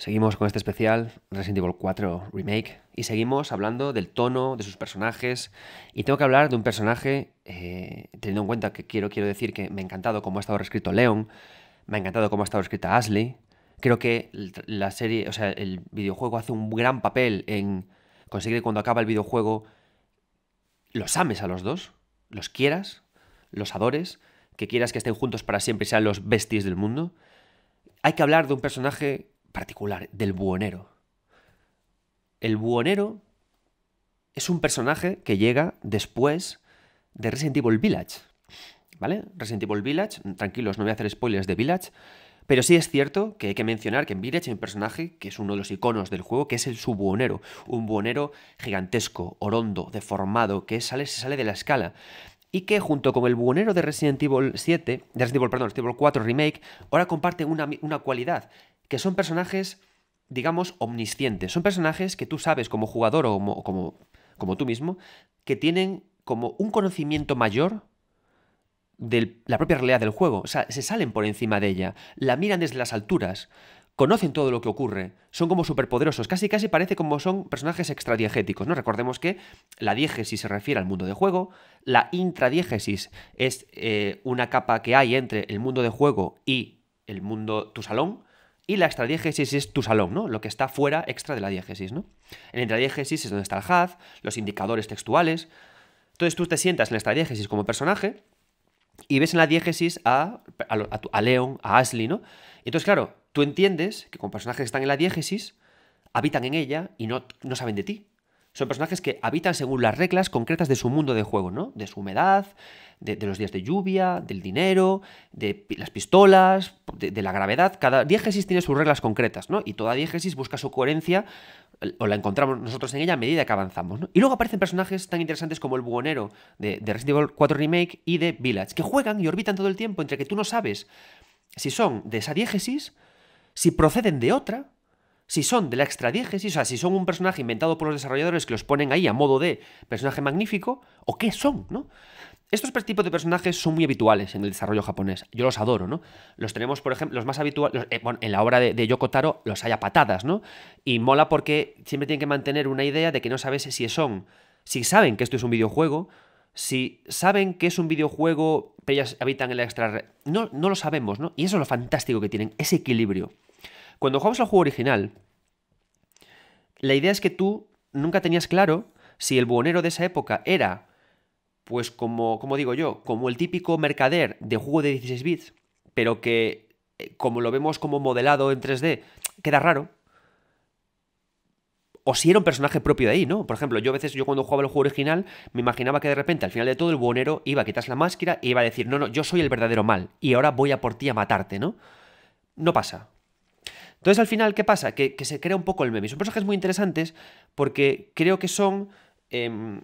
Seguimos con este especial, Resident Evil 4 Remake, y seguimos hablando del tono, de sus personajes, y tengo que hablar de un personaje, eh, teniendo en cuenta que quiero, quiero decir que me ha encantado cómo ha estado reescrito Leon, me ha encantado cómo ha estado escrita Ashley, creo que la serie, o sea, el videojuego hace un gran papel en conseguir que cuando acaba el videojuego los ames a los dos, los quieras, los adores, que quieras que estén juntos para siempre y sean los besties del mundo. Hay que hablar de un personaje particular, del buhonero. El buhonero es un personaje que llega después de Resident Evil Village. ¿Vale? Resident Evil Village, tranquilos, no voy a hacer spoilers de Village, pero sí es cierto que hay que mencionar que en Village hay un personaje que es uno de los iconos del juego, que es el subbuonero, Un buonero gigantesco, orondo, deformado, que sale, se sale de la escala. Y que junto con el buonero de Resident Evil 7, de Resident Evil, perdón, Resident Evil 4 Remake, ahora comparte una, una cualidad, que son personajes, digamos, omniscientes. Son personajes que tú sabes como jugador o como, como, tú mismo, que tienen como un conocimiento mayor de la propia realidad del juego. O sea, se salen por encima de ella, la miran desde las alturas, conocen todo lo que ocurre, son como superpoderosos, casi casi parece como son personajes extradiegéticos, ¿no? Recordemos que la diégesis se refiere al mundo de juego, la intradiégesis es eh, una capa que hay entre el mundo de juego y el mundo, tu salón, y la extradiégesis es tu salón, ¿no? Lo que está fuera extra de la diégesis, ¿no? En la intradiégesis es donde está el haz, los indicadores textuales. Entonces tú te sientas en la extradiégesis como personaje y ves en la diégesis a, a, a, Leon, a Ashley, ¿no? Y entonces, claro, tú entiendes que con personajes que están en la diégesis, habitan en ella y no, no saben de ti. Son personajes que habitan según las reglas concretas de su mundo de juego, ¿no? De su humedad, de, los días de lluvia, del dinero, de las pistolas, de, la gravedad. Cada diégesis tiene sus reglas concretas, ¿no? Y toda diégesis busca su coherencia, o la encontramos nosotros en ella a medida que avanzamos, ¿no? Y luego aparecen personajes tan interesantes como el bugonero de, de Resident Evil 4 Remake y de Village, que juegan y orbitan todo el tiempo entre que tú no sabes si son de esa diégesis, si proceden de otra, si son de la extradiégesis, o sea, si son un personaje inventado por los desarrolladores que los ponen ahí a modo de personaje magnífico, o qué son, ¿no? Estos tipos de personajes son muy habituales en el desarrollo japonés. Yo los adoro, ¿no? Los tenemos, por ejemplo, los más habituales. Eh, bueno, en la obra de, Yoko Taro los hay a patadas, ¿no? Y mola porque siempre tienen que mantener una idea de que no sabes si son. Si saben que esto es un videojuego, si saben que es un videojuego, pero ellas habitan en la extra. No, no lo sabemos, ¿no? Y eso es lo fantástico que tienen, ese equilibrio. Cuando jugamos al juego original, la idea es que tú nunca tenías claro si el buhonero de esa época era, pues como, como digo yo, como el típico mercader de juego de 16 bits, pero que eh, como lo vemos como modelado en 3D, queda raro. O si era un personaje propio de ahí, ¿no? Por ejemplo, yo a veces, yo cuando jugaba el juego original, me imaginaba que de repente, al final de todo, el buhonero iba a quitarse la máscara y iba a decir, no, no, yo soy el verdadero mal, y ahora voy a por ti a matarte, ¿no? No pasa. Entonces al final, ¿qué pasa? Que, se crea un poco el meme. Son personajes muy interesantes porque creo que son em,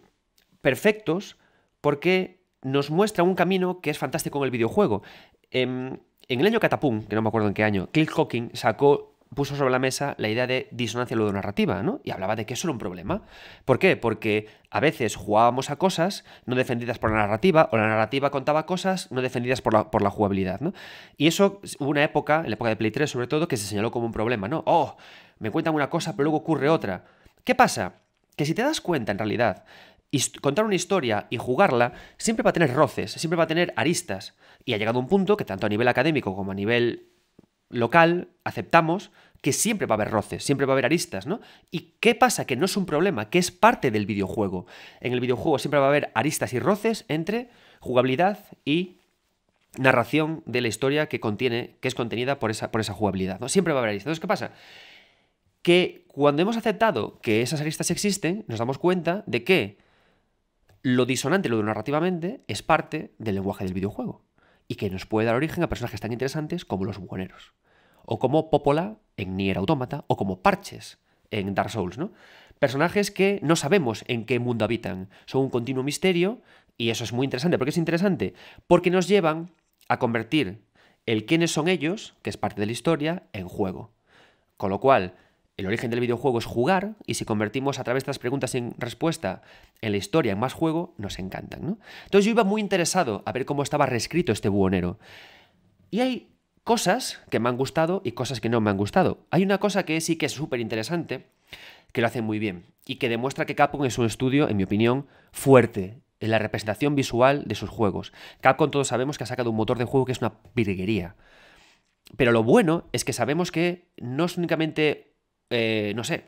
perfectos porque nos muestra un camino que es fantástico en el videojuego. Em, en el año Catapum, que no me acuerdo en qué año, Click Hawking sacó puso sobre la mesa la idea de disonancia ludonarrativa, ¿no? Y hablaba de que eso era un problema. ¿Por qué? Porque a veces jugábamos a cosas no defendidas por la narrativa, o la narrativa contaba cosas no defendidas por la, por la jugabilidad, ¿no? Y eso hubo una época, en la época de Play 3 sobre todo, que se señaló como un problema, ¿no? Oh, me cuentan una cosa, pero luego ocurre otra. ¿Qué pasa? Que si te das cuenta, en realidad, contar una historia y jugarla siempre va a tener roces, siempre va a tener aristas. Y ha llegado un punto que tanto a nivel académico como a nivel local aceptamos que siempre va a haber roces, siempre va a haber aristas, ¿no? ¿Y qué pasa? Que no es un problema, que es parte del videojuego. En el videojuego siempre va a haber aristas y roces entre jugabilidad y narración de la historia que contiene, que es contenida por esa, por esa jugabilidad, ¿no? Siempre va a haber aristas. Entonces, ¿qué pasa? Que cuando hemos aceptado que esas aristas existen, nos damos cuenta de que lo disonante, lo narrativamente, es parte del lenguaje del videojuego y que nos puede dar origen a personajes tan interesantes como los buhoneros, o como Popola en Nier Automata, o como Parches en Dark Souls, ¿no? Personajes que no sabemos en qué mundo habitan, son un continuo misterio, y eso es muy interesante. ¿Por qué es interesante? Porque nos llevan a convertir el quiénes son ellos, que es parte de la historia, en juego. Con lo cual, el origen del videojuego es jugar y si convertimos a través de estas preguntas en respuesta en la historia en más juego, nos encantan. ¿no? Entonces yo iba muy interesado a ver cómo estaba reescrito este buhonero. Y hay cosas que me han gustado y cosas que no me han gustado. Hay una cosa que sí que es súper interesante, que lo hacen muy bien y que demuestra que Capcom es un estudio, en mi opinión, fuerte en la representación visual de sus juegos. Capcom todos sabemos que ha sacado un motor de juego que es una virguería. Pero lo bueno es que sabemos que no es únicamente eh, no sé,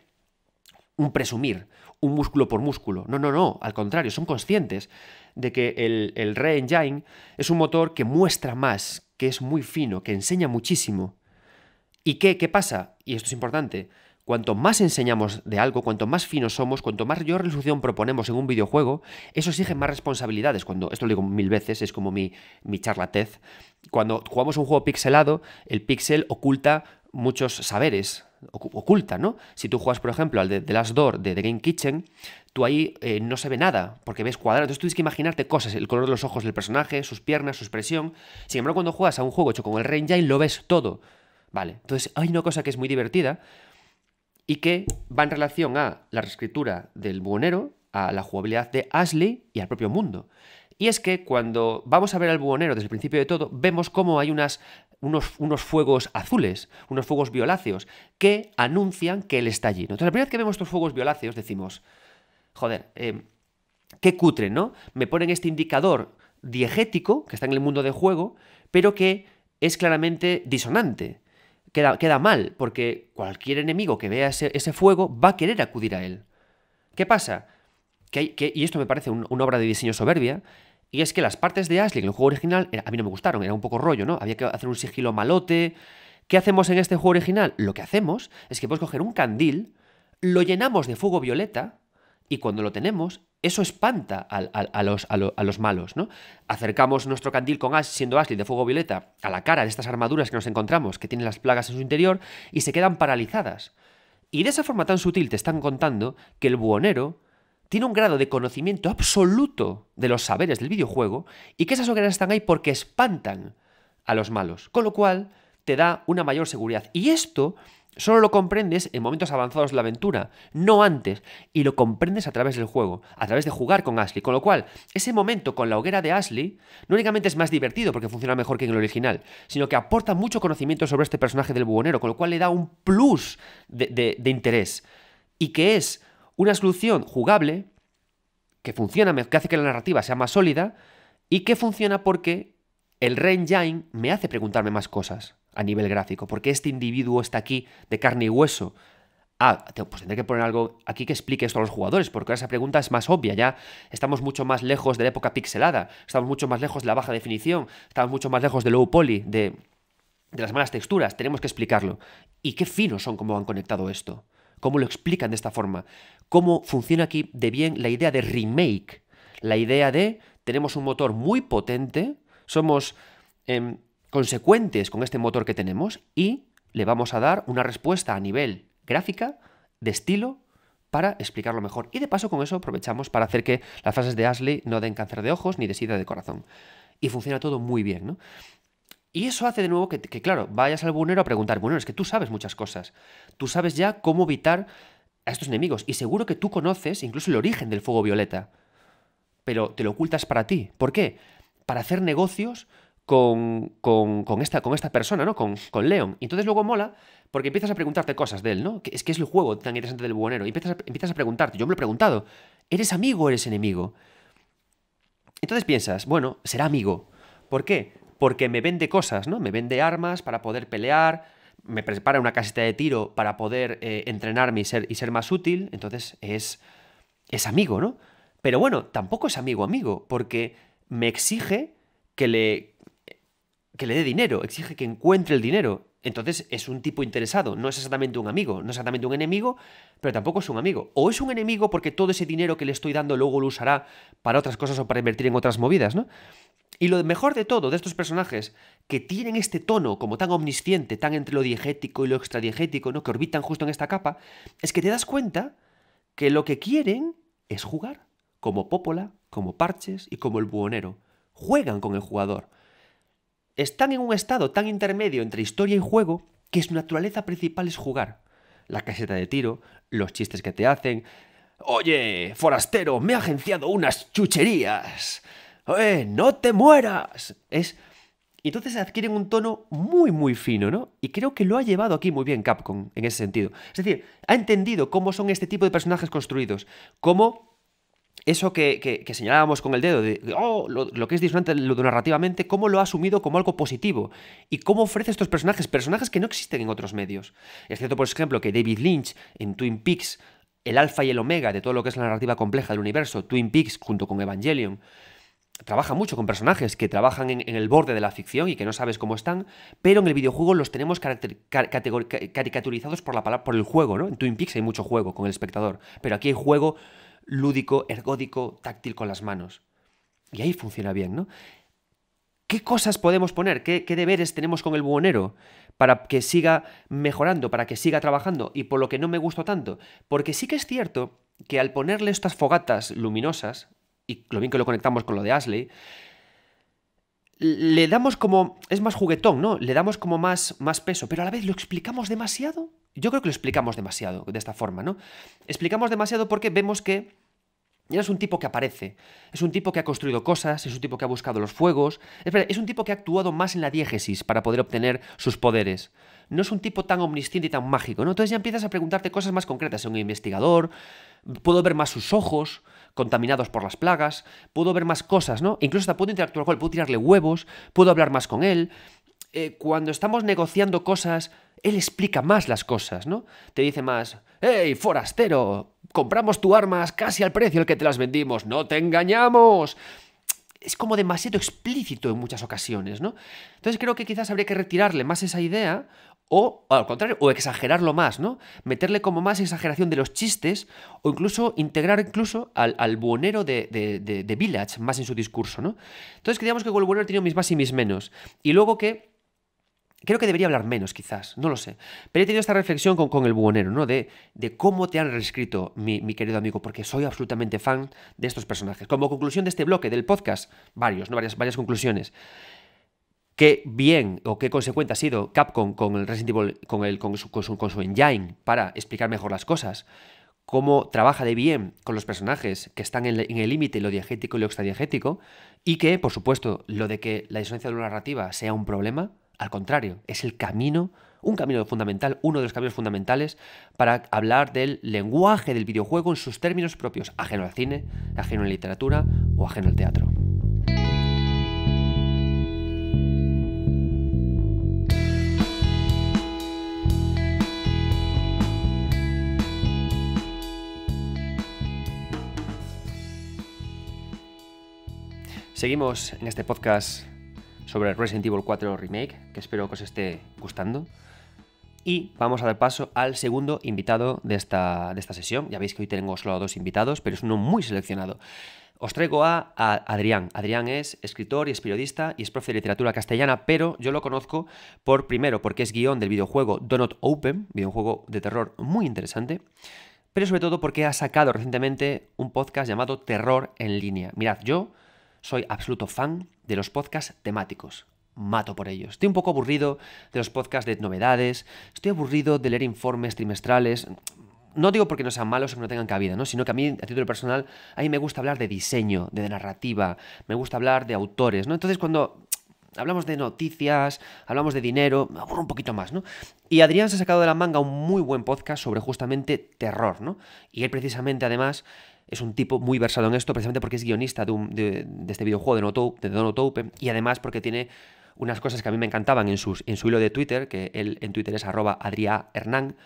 un presumir, un músculo por músculo. No, no, no, al contrario, son conscientes de que el, el Re-Engine es un motor que muestra más, que es muy fino, que enseña muchísimo. ¿Y qué, qué pasa? Y esto es importante. Cuanto más enseñamos de algo, cuanto más finos somos, cuanto más mayor resolución proponemos en un videojuego, eso exige más responsabilidades. Cuando, esto lo digo mil veces, es como mi, mi charlatez. Cuando jugamos un juego pixelado, el pixel oculta muchos saberes oculta, ¿no? Si tú juegas, por ejemplo, al de The Last Door de The Game Kitchen, tú ahí eh, no se ve nada, porque ves cuadrados. Entonces tú tienes que imaginarte cosas, el color de los ojos del personaje, sus piernas, su expresión. Sin embargo, cuando juegas a un juego hecho como el Rain lo ves todo. Vale, entonces hay una cosa que es muy divertida y que va en relación a la reescritura del buhonero, a la jugabilidad de Ashley y al propio mundo. Y es que cuando vamos a ver al buhonero desde el principio de todo, vemos cómo hay unas unos, fuegos azules, unos fuegos violáceos, que anuncian que él está allí. Entonces, la primera vez que vemos estos fuegos violáceos, decimos, joder, eh, qué cutre, ¿no? Me ponen este indicador diegético, que está en el mundo de juego, pero que es claramente disonante. Queda, queda mal, porque cualquier enemigo que vea ese, fuego va a querer acudir a él. ¿Qué pasa? Que, y esto me parece una obra de diseño soberbia, y es que las partes de Ashley en el juego original a mí no me gustaron, era un poco rollo, ¿no? Había que hacer un sigilo malote. ¿Qué hacemos en este juego original? Lo que hacemos es que podemos coger un candil, lo llenamos de fuego violeta y cuando lo tenemos, eso espanta a, los, los, malos, ¿no? Acercamos nuestro candil con Ash, siendo Ashley de fuego violeta, a la cara de estas armaduras que nos encontramos, que tienen las plagas en su interior, y se quedan paralizadas. Y de esa forma tan sutil te están contando que el buhonero tiene un grado de conocimiento absoluto de los saberes del videojuego y que esas hogueras están ahí porque espantan a los malos, con lo cual te da una mayor seguridad. Y esto solo lo comprendes en momentos avanzados de la aventura, no antes, y lo comprendes a través del juego, a través de jugar con Ashley, con lo cual ese momento con la hoguera de Ashley no únicamente es más divertido porque funciona mejor que en el original, sino que aporta mucho conocimiento sobre este personaje del buhonero, con lo cual le da un plus de, de interés, y que es una solución jugable que funciona, que hace que la narrativa sea más sólida y que funciona porque el re-engine me hace preguntarme más cosas a nivel gráfico, ¿Por qué este individuo está aquí de carne y hueso. Ah, pues tendré que poner algo aquí que explique esto a los jugadores, porque esa pregunta es más obvia, ya estamos mucho más lejos de la época pixelada, estamos mucho más lejos de la baja definición, estamos mucho más lejos de low poly, de, de las malas texturas, tenemos que explicarlo. Y qué finos son cómo han conectado esto cómo lo explican de esta forma, cómo funciona aquí de bien la idea de remake, la idea de tenemos un motor muy potente, somos em, consecuentes con este motor que tenemos y le vamos a dar una respuesta a nivel gráfica, de estilo, para explicarlo mejor. Y de paso con eso aprovechamos para hacer que las frases de Ashley no den cáncer de ojos ni de sida de corazón. Y funciona todo muy bien, ¿no? Y eso hace de nuevo que, claro, vayas al buhonero a preguntar, bueno, es que tú sabes muchas cosas. Tú sabes ya cómo evitar a estos enemigos. Y seguro que tú conoces incluso el origen del fuego violeta. Pero te lo ocultas para ti. ¿Por qué? Para hacer negocios con, con, esta, con esta persona, ¿no? Con, con Leon. Y entonces luego mola porque empiezas a preguntarte cosas de él, ¿no? Es que es el juego tan interesante del buhonero. Y empiezas a, empiezas a preguntarte, yo me lo he preguntado, ¿eres amigo o eres enemigo? Entonces piensas, bueno, será amigo. ¿Por qué? porque me vende cosas, ¿no? Me vende armas para poder pelear, me prepara una casita de tiro para poder eh, entrenarme y ser, y ser más útil, entonces es, es amigo, ¿no? Pero bueno, tampoco es amigo amigo, porque me exige que le, que le dé dinero, exige que encuentre el dinero. Entonces es un tipo interesado, no es exactamente un amigo, no es exactamente un enemigo, pero tampoco es un amigo. O es un enemigo porque todo ese dinero que le estoy dando luego lo usará para otras cosas o para invertir en otras movidas, ¿no? Y lo mejor de todo, de estos personajes que tienen este tono como tan omnisciente, tan entre lo diegético y lo extradiegético, ¿no? que orbitan justo en esta capa, es que te das cuenta que lo que quieren es jugar, como Popola, como Parches y como el Buhonero. Juegan con el jugador. Están en un estado tan intermedio entre historia y juego que su naturaleza principal es jugar. La caseta de tiro, los chistes que te hacen. Oye, forastero, me ha agenciado unas chucherías. ¡Eh, no te mueras! Es... Y entonces adquieren un tono muy, muy fino, ¿no? Y creo que lo ha llevado aquí muy bien Capcom en ese sentido. Es decir, ha entendido cómo son este tipo de personajes construidos, cómo eso que, señalábamos con el dedo, de oh, lo, que es disonante lo narrativamente, cómo lo ha asumido como algo positivo y cómo ofrece estos personajes, personajes que no existen en otros medios. Es cierto, por ejemplo, que David Lynch en Twin Peaks, el alfa y el omega de todo lo que es la narrativa compleja del universo, Twin Peaks junto con Evangelion, trabaja mucho con personajes que trabajan en, el borde de la ficción y que no sabes cómo están, pero en el videojuego los tenemos caricaturizados por, la, por el juego, ¿no? En Twin Peaks hay mucho juego con el espectador, pero aquí hay juego lúdico, ergódico, táctil con las manos. Y ahí funciona bien, ¿no? ¿Qué cosas podemos poner? ¿Qué, qué deberes tenemos con el buhonero? Para que siga mejorando, para que siga trabajando, y por lo que no me gustó tanto. Porque sí que es cierto que al ponerle estas fogatas luminosas, y lo bien que lo conectamos con lo de Ashley, le damos como. Es más juguetón, ¿no? Le damos como más, más peso, pero a la vez lo explicamos demasiado. Yo creo que lo explicamos demasiado de esta forma, ¿no? Explicamos demasiado porque vemos que. Ya es un tipo que aparece, es un tipo que ha construido cosas, es un tipo que ha buscado los fuegos, es un tipo que ha actuado más en la diégesis para poder obtener sus poderes. No es un tipo tan omnisciente y tan mágico, ¿no? Entonces ya empiezas a preguntarte cosas más concretas. soy un investigador, puedo ver más sus ojos, contaminados por las plagas, puedo ver más cosas, ¿no? Incluso hasta puedo interactuar con él, puedo tirarle huevos, puedo hablar más con él. Eh, cuando estamos negociando cosas, él explica más las cosas, ¿no? Te dice más, ¡Ey, forastero! Compramos tu armas casi al precio al que te las vendimos, no te engañamos es como demasiado explícito en muchas ocasiones, ¿no? Entonces creo que quizás habría que retirarle más esa idea o, al contrario, o exagerarlo más, ¿no? Meterle como más exageración de los chistes, o incluso integrar incluso al, al buonero de, de, de, Village más en su discurso, ¿no? Entonces creíamos que el buonero tenía mis más y mis menos. Y luego que. Creo que debería hablar menos, quizás, no lo sé. Pero he tenido esta reflexión con, con el buonero, ¿no? De, de cómo te han reescrito, mi, mi, querido amigo, porque soy absolutamente fan de estos personajes. Como conclusión de este bloque, del podcast, varios, ¿no? Varias, varias conclusiones qué bien o qué consecuente ha sido Capcom con el Resident Evil, con, el, con, su, engine para explicar mejor las cosas, cómo trabaja de bien con los personajes que están en el límite, lo diegético y lo extradiegético, y que, por supuesto, lo de que la disonancia de la narrativa sea un problema, al contrario, es el camino, un camino fundamental, uno de los caminos fundamentales para hablar del lenguaje del videojuego en sus términos propios, ajeno al cine, ajeno a la literatura o ajeno al teatro. Seguimos en este podcast sobre Resident Evil 4 Remake, que espero que os esté gustando. Y vamos a dar paso al segundo invitado de esta, de esta sesión. Ya veis que hoy tengo solo dos invitados, pero es uno muy seleccionado. Os traigo a, a, Adrián. Adrián es escritor y es periodista y es profe de literatura castellana, pero yo lo conozco por primero porque es guión del videojuego Donut Open, videojuego de terror muy interesante, pero sobre todo porque ha sacado recientemente un podcast llamado Terror en línea. Mirad, yo soy absoluto fan de los podcasts temáticos. Mato por ellos. Estoy un poco aburrido de los podcasts de novedades, estoy aburrido de leer informes trimestrales. No digo porque no sean malos o que no tengan cabida, ¿no? sino que a mí, a título personal, a mí me gusta hablar de diseño, de narrativa, me gusta hablar de autores. ¿no? Entonces, cuando hablamos de noticias, hablamos de dinero, me aburro un poquito más, ¿no? Y Adrián se ha sacado de la manga un muy buen podcast sobre justamente terror, ¿no? Y él precisamente además es un tipo muy versado en esto, precisamente porque es guionista de, este videojuego de, no de Taupe, y además porque tiene unas cosas que a mí me encantaban en, su hilo de Twitter, que él en Twitter es arroba Hernán,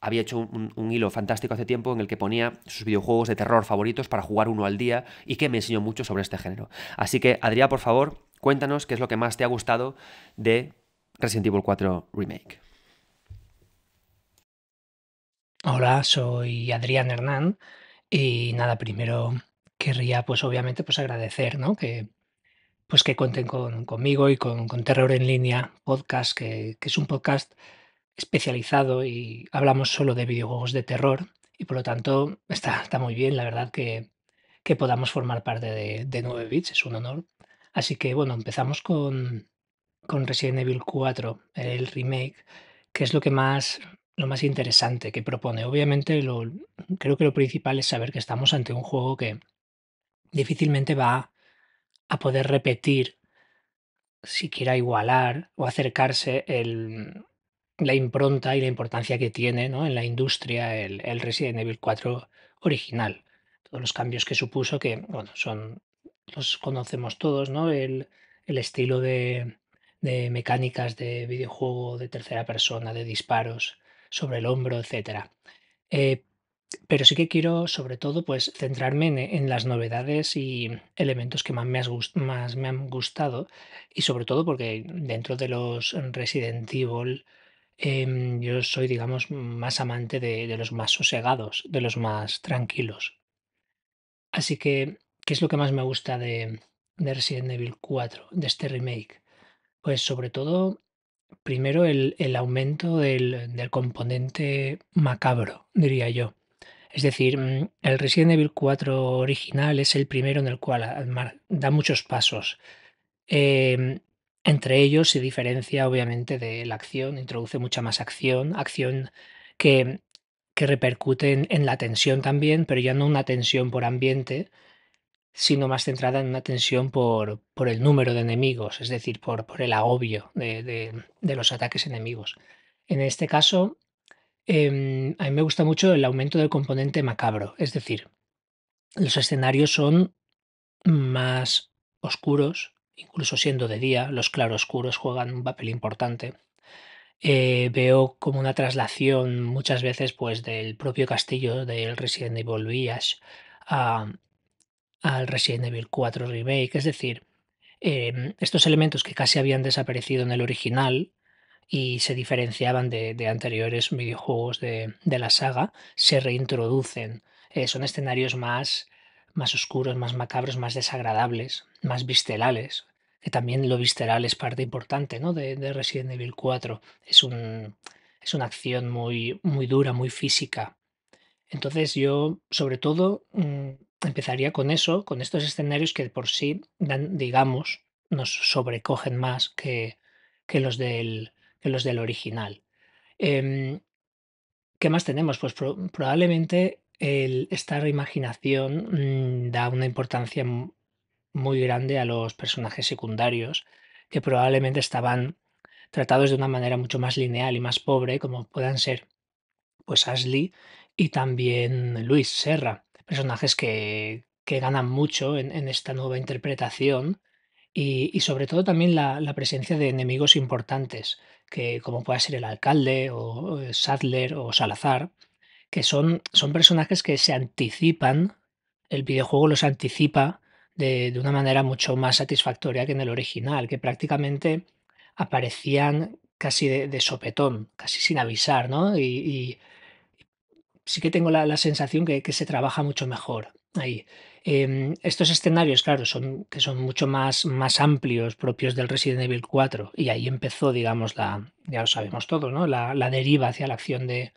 había hecho un, hilo fantástico hace tiempo en el que ponía sus videojuegos de terror favoritos para jugar uno al día y que me enseñó mucho sobre este género. Así que, Adrià, por favor, cuéntanos qué es lo que más te ha gustado de Resident Evil 4 Remake. Hola, soy Adrián Hernán y nada, primero querría pues obviamente pues agradecer, ¿no? Que pues que cuenten conmigo y con, Terror en Línea Podcast, que, es un podcast especializado y hablamos solo de videojuegos de terror y por lo tanto está, está muy bien, la verdad que, que podamos formar parte de, 9 bits, es un honor. Así que bueno, empezamos con, con Resident Evil 4, el remake, que es lo que más lo más interesante que propone. Obviamente lo, creo que lo principal es saber que estamos ante un juego que difícilmente va a poder repetir, siquiera igualar o acercarse el, la impronta y la importancia que tiene en la industria el, Resident Evil 4 original. Todos los cambios que supuso, que bueno, son los conocemos todos, ¿no? El, el estilo de, de mecánicas de videojuego de tercera persona, de disparos, sobre el hombro, etc. Eh, pero sí que quiero, sobre todo, pues centrarme en, las novedades y elementos que más me, más me, han gustado. Y sobre todo porque dentro de los Resident Evil, em, yo soy, digamos, más amante de, los más sosegados, de los más tranquilos. Así que, ¿qué es lo que más me gusta de, de Resident Evil 4, de este remake? Pues sobre todo primero el, aumento del, componente macabro, diría yo. Es decir, mm, el Resident Evil 4 original es el primero en el cual da muchos pasos. Em, entre ellos se diferencia obviamente de la acción, introduce mucha más acción, acción que, que repercute en, la tensión también, pero ya no una tensión por ambiente, sino más centrada en una tensión por, el número de enemigos, es decir, por, el agobio de, los ataques enemigos. En este caso, em, a mí me gusta mucho el aumento del componente macabro, es decir, los escenarios son más oscuros, incluso siendo de día, los claroscuros juegan un papel importante. Eh, veo como una traslación muchas veces pues del propio castillo del Resident Evil Village a, al Resident Evil 4 Remake. Es decir, em, estos elementos que casi habían desaparecido en el original y se diferenciaban de, anteriores videojuegos de, la saga, se reintroducen. Eh, son escenarios más, más oscuros, más macabros, más desagradables, más viscerales. Que también lo visceral es parte importante ¿no? de, Resident Evil 4. Es, un, es una acción muy, muy dura, muy física. Entonces yo, sobre todo, mm, empezaría con eso, con estos escenarios que por sí, dan, digamos, nos sobrecogen más que, que, los, del, los del original. Em, ¿Qué más tenemos? Pues probablemente el, esta reimaginación mm, da una importancia muy grande a los personajes secundarios, que probablemente estaban tratados de una manera mucho más lineal y más pobre, como puedan ser pues Ashley y también Luis Serra personajes que, ganan mucho en, esta nueva interpretación y, sobre todo también la, presencia de enemigos importantes, que, como pueda ser el alcalde o eh, Sadler o Salazar, que son, son personajes que se anticipan, el videojuego los anticipa de, una manera mucho más satisfactoria que en el original, que prácticamente aparecían casi de, sopetón, casi sin avisar, ¿no? y, sí que tengo la, sensación que, que, se trabaja mucho mejor ahí. Em, estos escenarios, claro, son, que son mucho más, más amplios, propios del Resident Evil 4, y ahí empezó, digamos, la, ya lo sabemos todo ¿no? la, deriva hacia la acción de,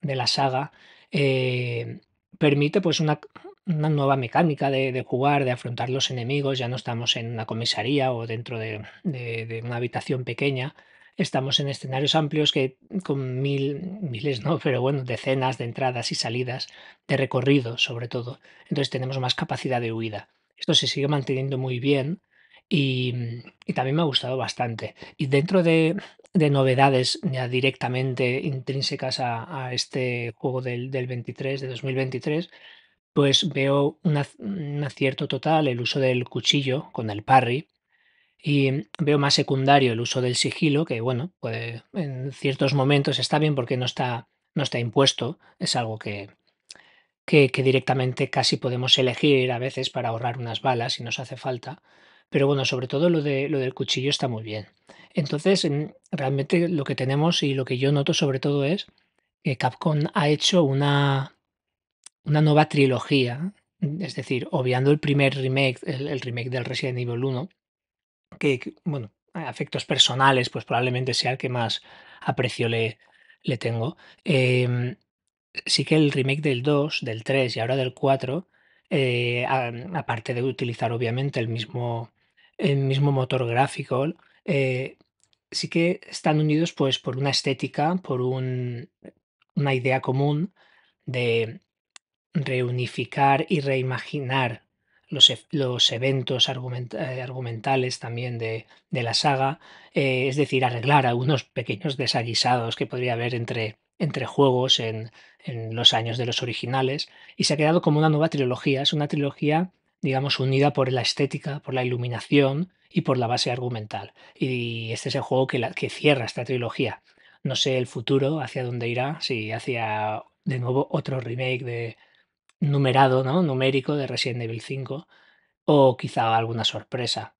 la saga, eh, permite pues una, nueva mecánica de, jugar, de afrontar los enemigos, ya no estamos en una comisaría o dentro de, de una habitación pequeña, Estamos en escenarios amplios que con mil, miles, ¿no? Pero bueno, decenas de entradas y salidas, de recorrido sobre todo. Entonces tenemos más capacidad de huida. Esto se sigue manteniendo muy bien y, también me ha gustado bastante. Y dentro de, novedades ya directamente intrínsecas a, este juego del, 23, de 2023, pues veo un acierto total el uso del cuchillo con el parry, y veo más secundario el uso del sigilo, que bueno, en ciertos momentos está bien porque no está, no está impuesto, es algo que, que, directamente casi podemos elegir a veces para ahorrar unas balas si nos hace falta. Pero bueno, sobre todo lo, de, lo del cuchillo está muy bien. Entonces, mm, realmente lo que tenemos y lo que yo noto sobre todo es que Capcom ha hecho una, una nueva trilogía, es decir, obviando el primer remake, el, el remake del Resident Evil 1, que, bueno, afectos personales, pues probablemente sea el que más aprecio le, tengo. Em, sí que el remake del 2, del 3 y ahora del 4, eh, aparte de utilizar obviamente el mismo, motor gráfico, eh, sí que están unidos pues por una estética, por una idea común de reunificar y reimaginar e, los, eventos eh, argumentales también de, la saga, eh, es decir, arreglar algunos pequeños desaguisados que podría haber entre, entre juegos en, los años de los originales, y se ha quedado como una nueva trilogía, es una trilogía, digamos, unida por la estética, por la iluminación y por la base argumental. Y este es el juego que cierra esta trilogía. No sé el futuro, hacia dónde irá, si hacia de nuevo otro remake de, numerado, ¿no? numérico de Resident Evil 5 o quizá alguna sorpresa.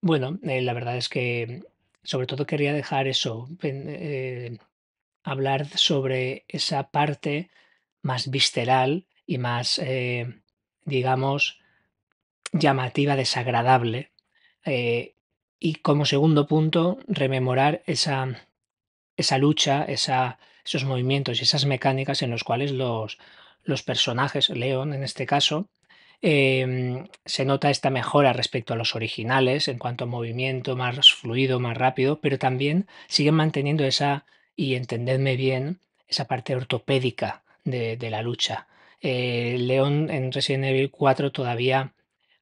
Bueno, eh, la verdad es que sobre todo quería dejar eso, eh, hablar sobre esa parte más visceral y más, eh, digamos, llamativa, desagradable. y como segundo punto, rememorar esa, esa lucha, esa, esos movimientos y esas mecánicas en los cuales los, los personajes, León en este caso, em, se nota esta mejora respecto a los originales en cuanto a movimiento más fluido, más rápido, pero también siguen manteniendo esa, y entendedme bien, esa parte ortopédica de, la lucha. Eh, León en Resident Evil 4 todavía,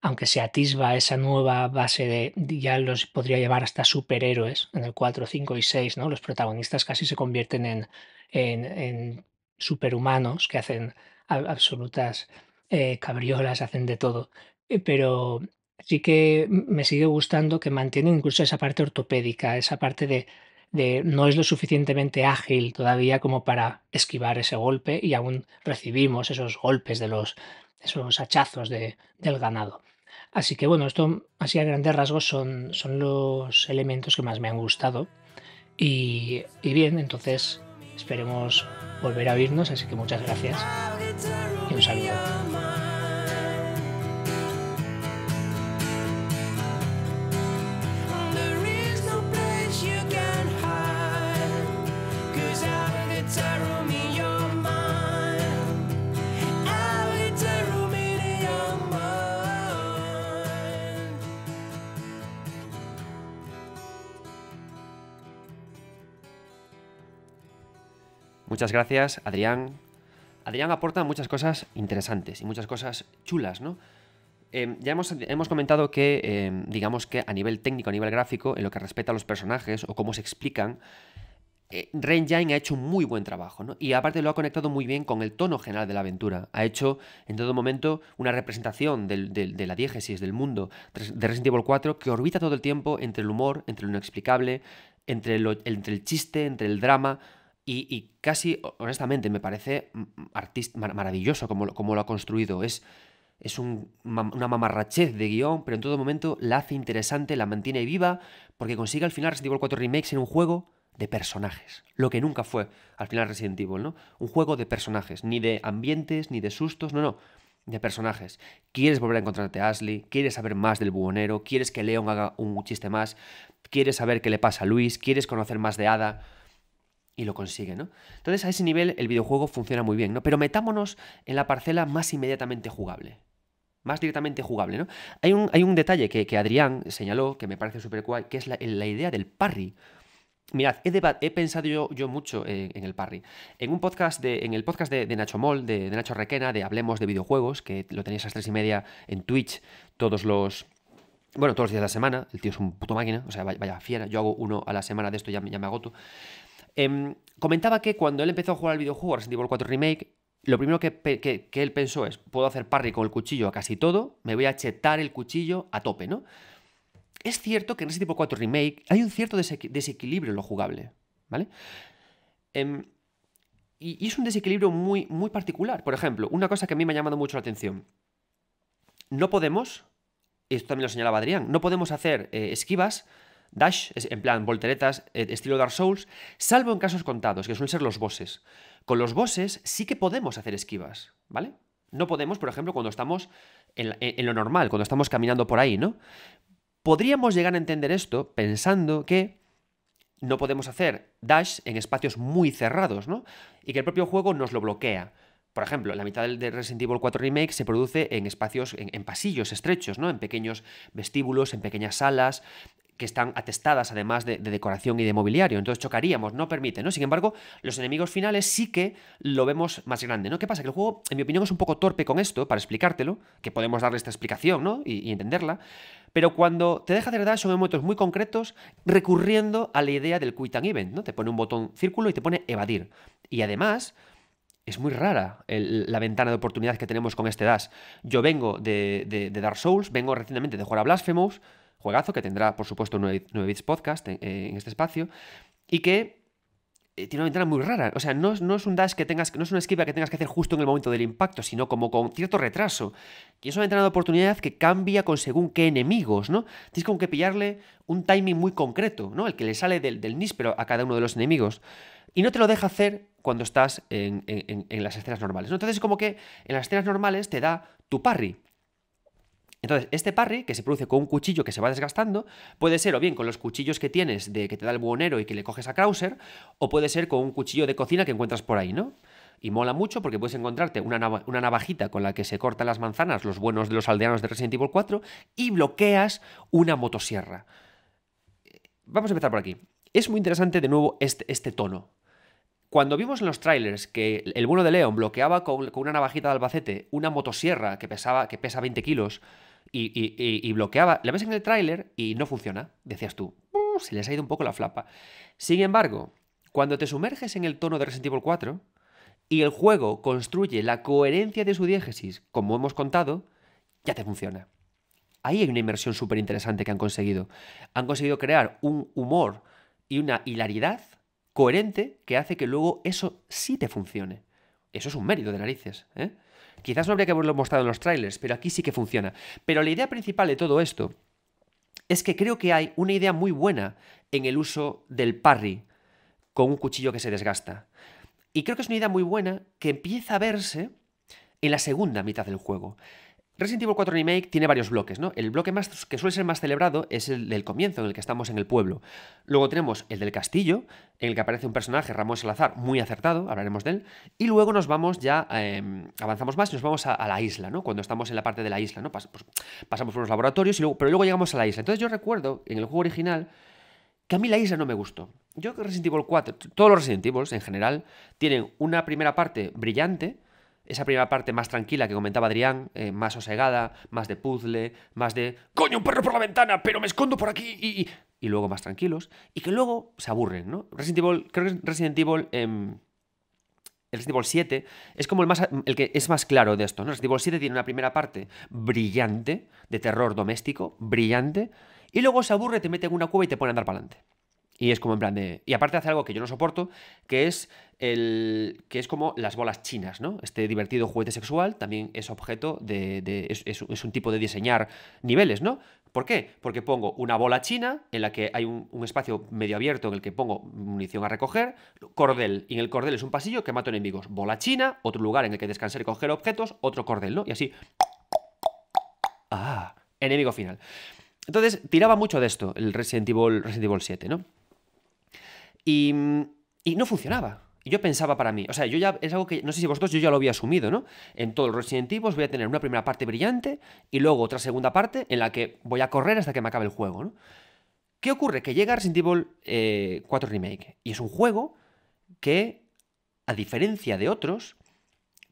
aunque se atisba esa nueva base de, ya los podría llevar hasta superhéroes, en el 4, 5 y 6, ¿no? los protagonistas casi se convierten en, en, en superhumanos que hacen absolutas eh, cabriolas, hacen de todo, eh, pero sí que me sigue gustando que mantienen incluso esa parte ortopédica, esa parte de, no es lo suficientemente ágil todavía como para esquivar ese golpe y aún recibimos esos golpes de los, esos hachazos de- del ganado. Así que bueno, esto así a grandes rasgos son, son los elementos que más me han gustado. Y, y bien, entonces Esperemos volver a oírnos, así que muchas gracias. Muchas gracias, Adrián. Adrián aporta muchas cosas interesantes y muchas cosas chulas, ¿no? Eh, ya hemos, comentado que, eh, digamos que a nivel técnico, a nivel gráfico, en lo que respecta a los personajes o cómo se explican, eh, Rain ha hecho un muy buen trabajo, ¿no? Y aparte lo ha conectado muy bien con el tono general de la aventura. Ha hecho en todo momento una representación de la diégesis, del mundo de Resident Evil 4 que orbita todo el tiempo entre el humor, entre lo inexplicable, entre, entre el chiste, entre el drama. Y, casi, honestamente, me parece maravilloso como, lo ha construido. Es, es una mamarrachez de guión, pero en todo momento la hace interesante, la mantiene viva, porque consigue al final Resident Evil 4 Remakes en un juego de personajes. Lo que nunca fue al final Resident Evil, ¿no? Un juego de personajes, ni de ambientes, ni de sustos, no, no de personajes. Quieres volver a encontrarte a Ashley, quieres saber más del buhonero, quieres que Leon haga un chiste más, quieres saber qué le pasa a Luis, quieres conocer más de Ada y lo consigue, ¿no? Entonces a ese nivel el videojuego funciona muy bien, ¿no? Pero metámonos en la parcela más inmediatamente jugable. Más directamente jugable, ¿no? Hay un, hay un detalle que, que, Adrián señaló, que me parece súper cual que es la, idea del parry. Mirad, he, he, pensado yo, mucho en, el parry. En un podcast de, en el podcast de, Nacho Mol, de, Nacho Requena, de Hablemos de Videojuegos, que lo tenéis a las tres y media en Twitch todos los. Bueno, todos los días de la semana. El tío es un puto máquina, o sea, vaya, fiera. Yo hago uno a la semana de esto, ya, ya me agoto. Em, comentaba que cuando él empezó a jugar al videojuego Resident Evil 4 Remake, lo primero que, él pensó es, puedo hacer parry con el cuchillo a casi todo, me voy a chetar el cuchillo a tope, ¿no? Es cierto que en Resident Evil 4 Remake hay un cierto desequilibrio en lo jugable, ¿vale? Em, y, es un desequilibrio muy, muy particular. Por ejemplo, una cosa que a mí me ha llamado mucho la atención. No podemos, y esto también lo señalaba Adrián, no podemos hacer eh, esquivas Dash, en plan volteretas, eh, estilo Dark Souls, salvo en casos contados, que suelen ser los bosses. Con los bosses sí que podemos hacer esquivas, ¿vale? No podemos, por ejemplo, cuando estamos en, lo normal, cuando estamos caminando por ahí, ¿no? Podríamos llegar a entender esto pensando que no podemos hacer dash en espacios muy cerrados, ¿no? Y que el propio juego nos lo bloquea. Por ejemplo, la mitad del Resident Evil 4 Remake se produce en espacios, en pasillos estrechos, ¿no? En pequeños vestíbulos, en pequeñas salas, que están atestadas además de, decoración y de mobiliario. Entonces chocaríamos, no permite, ¿no? Sin embargo, los enemigos finales sí que lo vemos más grande, ¿no? ¿Qué pasa? Que el juego, en mi opinión, es un poco torpe con esto, para explicártelo, que podemos darle esta explicación, ¿no? Y, entenderla. Pero cuando te deja de dash son momentos muy concretos, recurriendo a la idea del quit and event, ¿no? Te pone un botón círculo y te pone evadir. Y además, es muy rara la ventana de oportunidad que tenemos con este dash. Yo vengo de, de Dark Souls, vengo recientemente de jugar a Blasphemous, juegazo que tendrá, por supuesto, 9, bits podcast eh, en, este espacio y que eh, tiene una ventana muy rara. O sea, no, no, es un dash que tengas, no es una esquiva que tengas que hacer justo en el momento del impacto, sino como con cierto retraso. Y es una ventana de oportunidad que cambia con según qué enemigos, ¿no? Tienes como que pillarle un timing muy concreto, ¿no? El que le sale del, del níspero a cada uno de los enemigos. Y no te lo deja hacer cuando estás en, las escenas normales. ¿no? Entonces, como que en las escenas normales te da tu parry. Entonces, este parry, que se produce con un cuchillo que se va desgastando, puede ser o bien con los cuchillos que tienes de que te da el buhonero y que le coges a Krauser, o puede ser con un cuchillo de cocina que encuentras por ahí, ¿no? y mola mucho porque puedes encontrarte una, navajita con la que se cortan las manzanas, los buenos de los aldeanos de Resident Evil 4, y bloqueas una motosierra. Vamos a empezar por aquí. Es muy interesante de nuevo este, este tono. Cuando vimos en los trailers que el bueno de León bloqueaba con, una navajita de Albacete una motosierra que, pesaba, que pesa 20 kilos, y, bloqueaba. La ves en el tráiler y no funciona. Decías tú, uh, se les ha ido un poco la flapa. Sin embargo, cuando te sumerges en el tono de Resident Evil 4 y el juego construye la coherencia de su diégesis, como hemos contado, ya te funciona. Ahí hay una inmersión súper interesante que han conseguido. Han conseguido crear un humor y una hilaridad coherente que hace que luego eso sí te funcione. Eso es un mérito de narices. ¿eh? Quizás no habría que haberlo mostrado en los trailers, pero aquí sí que funciona. Pero la idea principal de todo esto es que creo que hay una idea muy buena en el uso del parry con un cuchillo que se desgasta. Y creo que es una idea muy buena que empieza a verse en la segunda mitad del juego. Resident Evil 4 Remake tiene varios bloques, ¿no? El bloque más, que suele ser más celebrado es el del comienzo, en el que estamos en el pueblo. Luego tenemos el del castillo, en el que aparece un personaje, Ramón Salazar, muy acertado, hablaremos de él. Y luego nos vamos ya, em, avanzamos más y nos vamos a, la isla, ¿no? Cuando estamos en la parte de la isla, ¿no? Pues, pasamos por los laboratorios, pero luego llegamos a la isla. Entonces yo recuerdo, en el juego original, que a mí la isla no me gustó. Yo Resident Evil 4, todos los Resident Evil en general, tienen una primera parte brillante, esa primera parte más tranquila que comentaba Adrián, eh, más sosegada, más de puzzle, más de ¡Coño, un perro por la ventana! ¡Pero me escondo por aquí! Y, luego más tranquilos, y que luego se aburren, ¿no? Resident Evil, creo que Resident Evil. Em, el Resident Evil 7 es como el, más, el que es más claro de esto. ¿no? Resident Evil 7 tiene una primera parte brillante, de terror doméstico, brillante, y luego se aburre, te mete en una cueva y te pone a andar para adelante. Y es como en plan de. Y aparte hace algo que yo no soporto, que es el. que es como las bolas chinas, ¿no? Este divertido juguete sexual también es objeto de. es, un tipo de diseñar niveles, ¿no? ¿Por qué? Porque pongo una bola china en la que hay un, espacio medio abierto en el que pongo munición a recoger, cordel, y en el cordel es un pasillo que mato enemigos. Bola china, otro lugar en el que descansar y coger objetos, otro cordel, ¿no? Y así. ¡Ah! Enemigo final. Entonces, tiraba mucho de esto el Resident Evil, Resident Evil 7, ¿no? Mm, y, no funcionaba. Y yo pensaba para mí, o sea, yo ya es algo que no sé si vosotros yo ya lo había asumido, ¿no? En todos los Resident Evil voy a tener una primera parte brillante y luego otra segunda parte en la que voy a correr hasta que me acabe el juego, ¿no? ¿Qué ocurre? Que llega Resident Evil 4 eh, Remake y es un juego que, a diferencia de otros,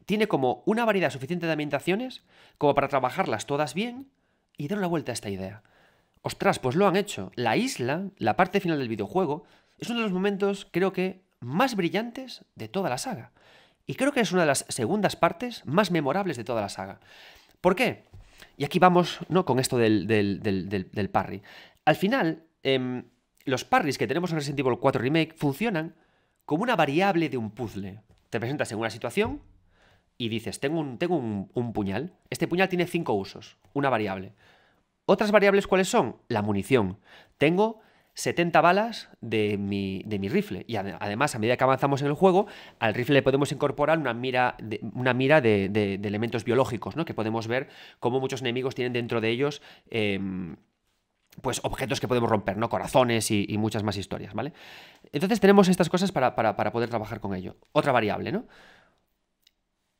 tiene como una variedad suficiente de ambientaciones como para trabajarlas todas bien y dar una vuelta a esta idea. Ostras, pues lo han hecho. La isla, la parte final del videojuego, es uno de los momentos, creo que, más brillantes de toda la saga. Y creo que es una de las segundas partes más memorables de toda la saga. ¿Por qué? Y aquí vamos ¿no? con esto del, del, del, parry. Al final, em, los parries que tenemos en Resident Evil 4 Remake funcionan como una variable de un puzzle. Te presentas en una situación y dices, tengo un, tengo un, un puñal. Este puñal tiene cinco usos, una variable. ¿Otras variables cuáles son? La munición. Tengo 70 balas de mi, rifle. Y además, a medida que avanzamos en el juego, al rifle le podemos incorporar una mira de, una mira elementos biológicos, ¿no? Que podemos ver cómo muchos enemigos tienen dentro de ellos. Em, pues objetos que podemos romper, ¿no? Corazones y, muchas más historias, ¿vale? Entonces tenemos estas cosas para, para poder trabajar con ello. Otra variable, ¿no?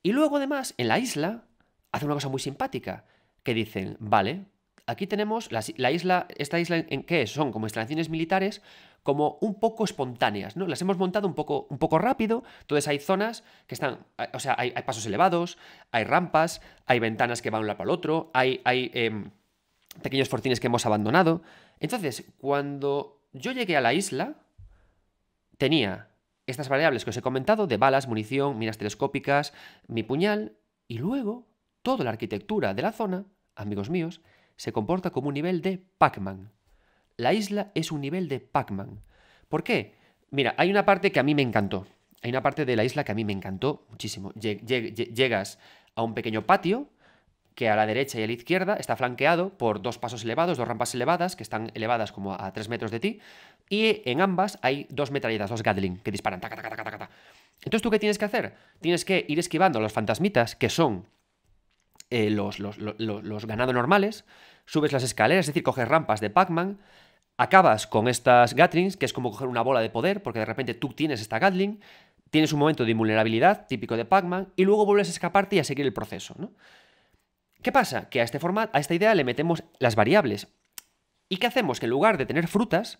Y luego, además, en la isla, hace una cosa muy simpática, que dicen, vale, aquí tenemos la, isla, esta isla en qué son como instalaciones militares como un poco espontáneas, ¿no? Las hemos montado un poco, un poco rápido, entonces hay zonas que están, o sea, hay, pasos elevados, hay rampas, hay ventanas que van un lado para el otro, hay, hay em, pequeños fortines que hemos abandonado. Entonces, cuando yo llegué a la isla, tenía estas variables que os he comentado de balas, munición, minas telescópicas, mi puñal, y luego toda la arquitectura de la zona, amigos míos, se comporta como un nivel de Pac-Man. La isla es un nivel de Pac-Man. ¿Por qué? Mira, hay una parte que a mí me encantó. Hay una parte de la isla que a mí me encantó muchísimo. llegas a un pequeño patio que a la derecha y a la izquierda está flanqueado por dos pasos elevados, dos rampas elevadas, que están elevadas como a tres metros de ti, y en ambas hay dos metralletas, dos Gatling, que disparan. Entonces, ¿tú qué tienes que hacer? Tienes que ir esquivando a los fantasmitas, que son eh, los, los, los ganado normales, subes las escaleras, es decir, coges rampas de Pac-Man, acabas con estas Gatlings, que es como coger una bola de poder, porque de repente tú tienes esta Gatling, tienes un momento de invulnerabilidad típico de Pac-Man, y luego vuelves a escaparte y a seguir el proceso. ¿Qué pasa? Que a este a esta idea le metemos las variables. ¿Y qué hacemos? Que en lugar de tener frutas,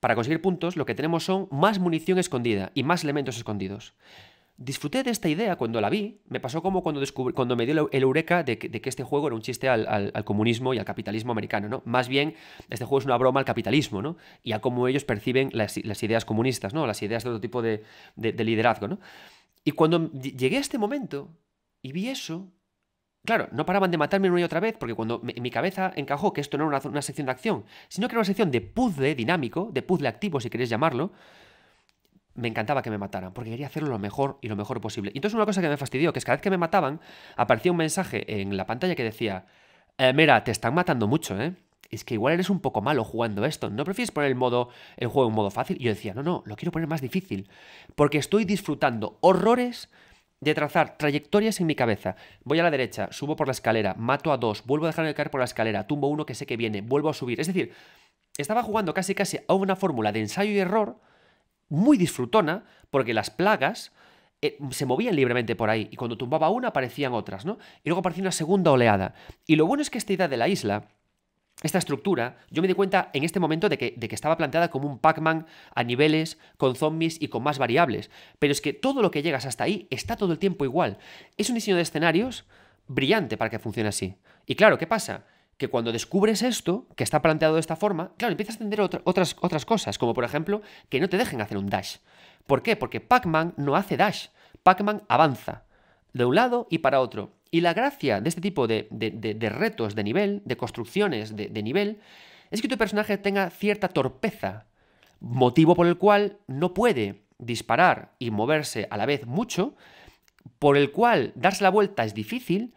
para conseguir puntos, lo que tenemos son más munición escondida y más elementos escondidos. Disfruté de esta idea cuando la vi. Me pasó como cuando, cuando me dio el eureka de que, este juego era un chiste al, comunismo y al capitalismo americano, ¿no? Más bien, este juego es una broma al capitalismo, ¿no? Y a cómo ellos perciben las, ideas comunistas, ¿no? Las ideas de otro tipo de, liderazgo, ¿no? Y cuando llegué a este momento y vi eso, Claro, no paraban de matarme una y otra vez, porque cuando mi cabeza encajó que esto no era una, una, sección de acción, sino que era una sección de puzzle dinámico, de puzzle activo, si queréis llamarlo, me encantaba que me mataran, porque quería hacerlo lo mejor y lo mejor posible. Y entonces una cosa que me fastidió, que es cada vez que me mataban, aparecía un mensaje en la pantalla que decía, eh, mira, te están matando mucho, ¿eh? Es que igual eres un poco malo jugando esto. ¿No prefieres poner el modo el juego en modo fácil? Y yo decía, no, no, lo quiero poner más difícil. Porque estoy disfrutando horrores de trazar trayectorias en mi cabeza. Voy a la derecha, subo por la escalera, mato a dos, vuelvo a dejarme caer por la escalera, tumbo uno que sé que viene, vuelvo a subir. Es decir, estaba jugando casi casi a una fórmula de ensayo y error muy disfrutona, porque las plagas eh, se movían libremente por ahí, y cuando tumbaba una aparecían otras, ¿no? Y luego aparecía una segunda oleada. Y lo bueno es que esta idea de la isla, esta estructura, yo me di cuenta en este momento de que, de que estaba planteada como un Pac-Man a niveles, con zombies y con más variables, pero es que todo lo que llegas hasta ahí está todo el tiempo igual. Es un diseño de escenarios brillante para que funcione así. Y claro, ¿qué pasa? que cuando descubres esto, que está planteado de esta forma, claro, empiezas a entender otras, otras cosas, como por ejemplo que no te dejen hacer un dash. ¿Por qué? Porque Pac-Man no hace dash, Pac-Man avanza de un lado y para otro. Y la gracia de este tipo de, de, de retos de nivel, de construcciones de nivel, es que tu personaje tenga cierta torpeza, motivo por el cual no puede disparar y moverse a la vez mucho, por el cual darse la vuelta es difícil,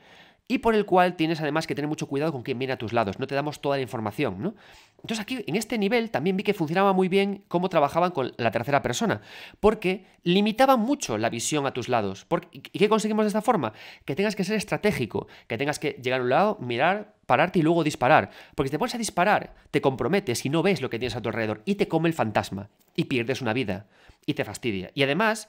y por el cual tienes además que tener mucho cuidado con quién viene a tus lados, no te damos toda la información, ¿no? Entonces aquí en este nivel también vi que funcionaba muy bien cómo trabajaban con la tercera persona, porque limitaba mucho la visión a tus lados. ¿Y qué conseguimos de esta forma? Que tengas que ser estratégico, que tengas que llegar a un lado, mirar, pararte y luego disparar. Porque si te pones a disparar, te comprometes y no ves lo que tienes a tu alrededor y te come el fantasma y pierdes una vida y te fastidia. Y además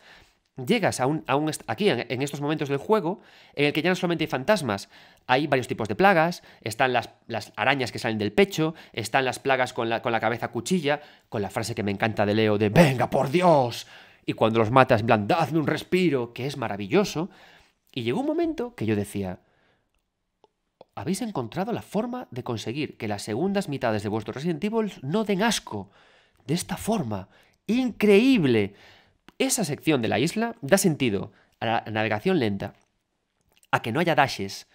llegas a un, aquí, en, estos momentos del juego, en el que ya no solamente hay fantasmas, hay varios tipos de plagas, están las, arañas que salen del pecho, están las plagas con la, cabeza cuchilla, con la frase que me encanta de Leo de ¡Venga, por Dios! Y cuando los matas, en plan, un respiro! que es maravilloso. Y llegó un momento que yo decía, habéis encontrado la forma de conseguir que las segundas mitades de vuestros Resident Evil no den asco. De esta forma. Increíble. Esa sección de la isla da sentido a la navegación lenta, a que no haya dashes,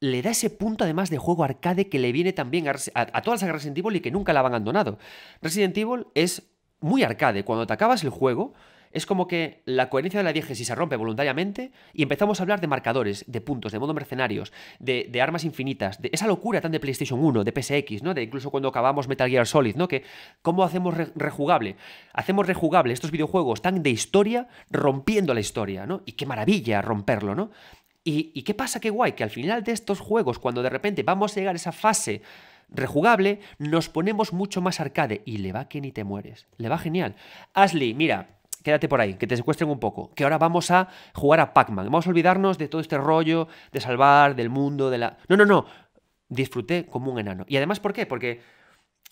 le da ese punto además de juego arcade que le viene también a, a, a todas las Resident Evil y que nunca la han abandonado. Resident Evil es muy arcade, cuando te acabas el juego es como que la coherencia de la diégesis se rompe voluntariamente y empezamos a hablar de marcadores, de puntos, de modo mercenarios, de, armas infinitas, de esa locura tan de PlayStation 1, de PSX, ¿no? De incluso cuando acabamos Metal Gear Solid, ¿no? Que cómo hacemos rejugable. Hacemos rejugable estos videojuegos tan de historia, rompiendo la historia, ¿no? Y qué maravilla romperlo, ¿no? Y, y qué pasa, qué guay, que al final de estos juegos, cuando de repente vamos a llegar a esa fase rejugable, nos ponemos mucho más arcade y le va que ni te mueres. Le va genial. Ashley, mira, quédate por ahí, que te secuestren un poco, que ahora vamos a jugar a Pac-Man, vamos a olvidarnos de todo este rollo de salvar, del mundo, de la... No, no, no, disfruté como un enano. Y además, ¿por qué? Porque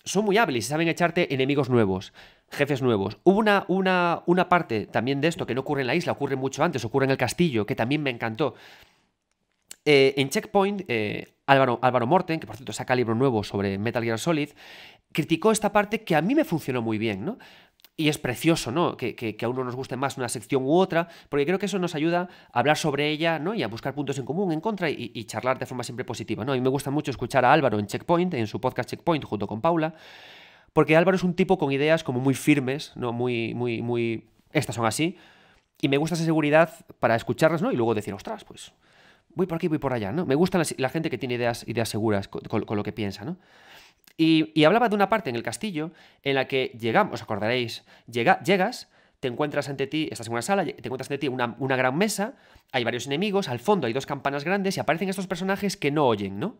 son muy hábiles y saben echarte enemigos nuevos, jefes nuevos. Hubo una, una, una parte también de esto que no ocurre en la isla, ocurre mucho antes, ocurre en el castillo, que también me encantó. Eh, en Checkpoint, eh, Álvaro, Álvaro, Morten, que por cierto saca libro nuevo sobre Metal Gear Solid, criticó esta parte que a mí me funcionó muy bien, ¿no? y es precioso, ¿no? Que, a uno nos guste más una sección u otra, porque creo que eso nos ayuda a hablar sobre ella, ¿no? Y a buscar puntos en común, en contra y, y, charlar de forma siempre positiva, ¿no? Y me gusta mucho escuchar a Álvaro en Checkpoint, en su podcast Checkpoint, junto con Paula, porque Álvaro es un tipo con ideas como muy firmes, ¿no? Muy, muy, muy. Estas son así. Y me gusta esa seguridad para escucharlas, ¿no? Y luego decir, ostras, pues voy por aquí, voy por allá, ¿no? Me gusta la, gente que tiene ideas, ideas seguras con, lo que piensa, ¿no? Y, hablaba de una parte en el castillo en la que llegamos, os acordaréis, llegas, te encuentras ante ti, estás en una sala, te encuentras ante ti una, una, gran mesa, hay varios enemigos, al fondo hay dos campanas grandes y aparecen estos personajes que no oyen, ¿no?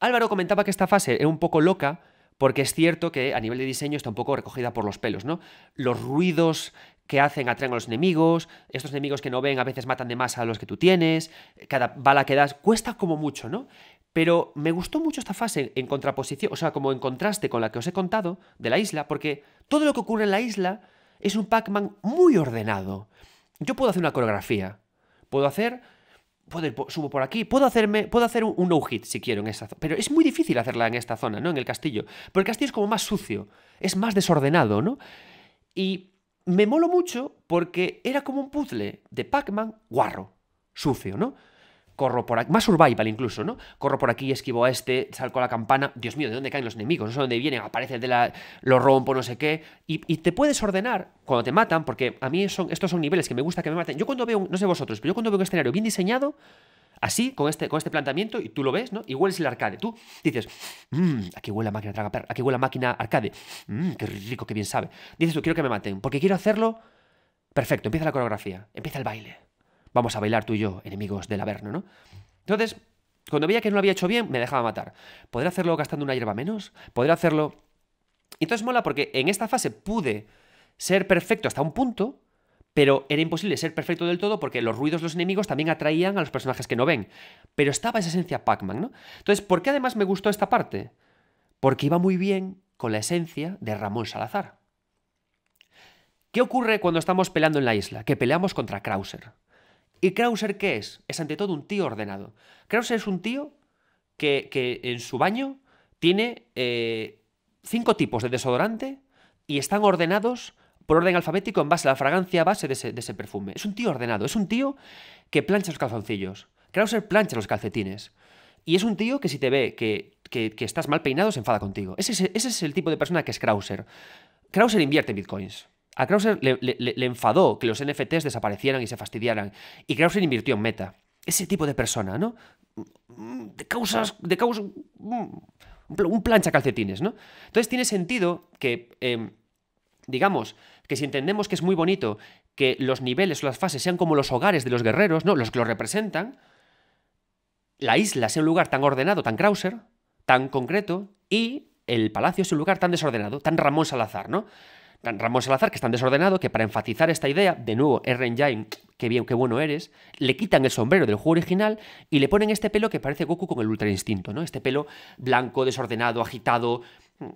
Álvaro comentaba que esta fase era un poco loca porque es cierto que a nivel de diseño está un poco recogida por los pelos, ¿no? Los ruidos que hacen atraen a los enemigos, estos enemigos que no ven a veces matan de más a los que tú tienes, cada bala que das cuesta como mucho, ¿no? Pero me gustó mucho esta fase en contraposición, o sea, como en contraste con la que os he contado de la isla, porque todo lo que ocurre en la isla es un Pac-Man muy ordenado. Yo puedo hacer una coreografía, puedo hacer puedo ir, subo por aquí, puedo hacerme, puedo hacer un, no-hit si quiero en esta zona, pero es muy difícil hacerla en esta zona, ¿no? En el castillo, porque el castillo es como más sucio, es más desordenado, ¿no? Y me molo mucho porque era como un puzzle de Pac-Man guarro, sucio, ¿no? corro por aquí, más survival incluso, ¿no? Corro por aquí, esquivo a este, salgo a la campana, Dios mío, ¿de dónde caen los enemigos? No sé dónde vienen, aparece el de la, lo rompo, no sé qué, y, te puedes ordenar cuando te matan, porque a mí estos son niveles que me gusta que me maten. Yo cuando veo, no sé vosotros, pero yo cuando veo un escenario bien diseñado, así, con este, con este planteamiento, y tú lo ves, ¿no? igual es el arcade. Tú dices, mmm, aquí huele a máquina traga aquí huele la máquina arcade. Mmm, qué rico, qué bien sabe. Dices tú, quiero que me maten, porque quiero hacerlo perfecto. Empieza la coreografía, empieza el baile vamos a bailar tú y yo, enemigos del Averno, ¿no? Entonces, cuando veía que no lo había hecho bien, me dejaba matar. ¿Podría hacerlo gastando una hierba menos? ¿Podría hacerlo...? Entonces mola porque en esta fase pude ser perfecto hasta un punto, pero era imposible ser perfecto del todo porque los ruidos de los enemigos también atraían a los personajes que no ven. Pero estaba esa esencia Pac-Man, ¿no? Entonces, ¿por qué además me gustó esta parte? Porque iba muy bien con la esencia de Ramón Salazar. ¿Qué ocurre cuando estamos peleando en la isla? Que peleamos contra Krauser. ¿Y Krauser qué es? Es ante todo un tío ordenado. Krauser es un tío que, en su baño tiene eh, cinco tipos de desodorante y están ordenados por orden alfabético en base a la fragancia base de ese, perfume. Es un tío ordenado, es un tío que plancha los calzoncillos. Krauser plancha los calcetines. Y es un tío que si te ve que, estás mal peinado se enfada contigo. Ese es, ese es, el tipo de persona que es Krauser. Krauser invierte en bitcoins. A Krauser le, enfadó que los NFTs desaparecieran y se fastidiaran, y Krauser invirtió en Meta. Ese tipo de persona, ¿no? De causas. de causas. Mm, un plancha calcetines, ¿no? Entonces tiene sentido que. Em, digamos, que si entendemos que es muy bonito que los niveles o las fases sean como los hogares de los guerreros, ¿no? Los que los representan, la isla sea un lugar tan ordenado, tan Krauser, tan concreto, y el palacio es un lugar tan desordenado, tan Ramón Salazar, ¿no? Ramón Salazar, que está desordenado, que para enfatizar esta idea, de nuevo, R. Jaime, qué bien, qué bueno eres, le quitan el sombrero del juego original y le ponen este pelo que parece Goku con el Ultra Instinto, ¿no? Este pelo blanco, desordenado, agitado,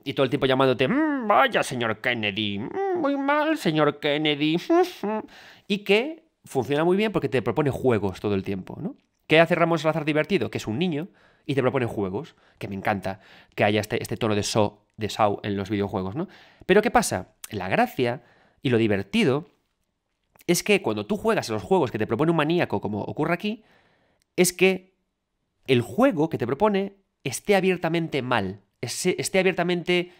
y todo el tiempo llamándote, mm, vaya señor Kennedy, mm, muy mal señor Kennedy, [laughs] y que funciona muy bien porque te propone juegos todo el tiempo, ¿no? ¿Qué hace Ramón Salazar divertido? Que es un niño y te propone juegos, que me encanta que haya este, este tono de so de Shao en los videojuegos, ¿no? Pero ¿qué pasa? La gracia y lo divertido es que cuando tú juegas a los juegos que te propone un maníaco, como ocurre aquí, es que el juego que te propone esté abiertamente mal, esté abiertamente,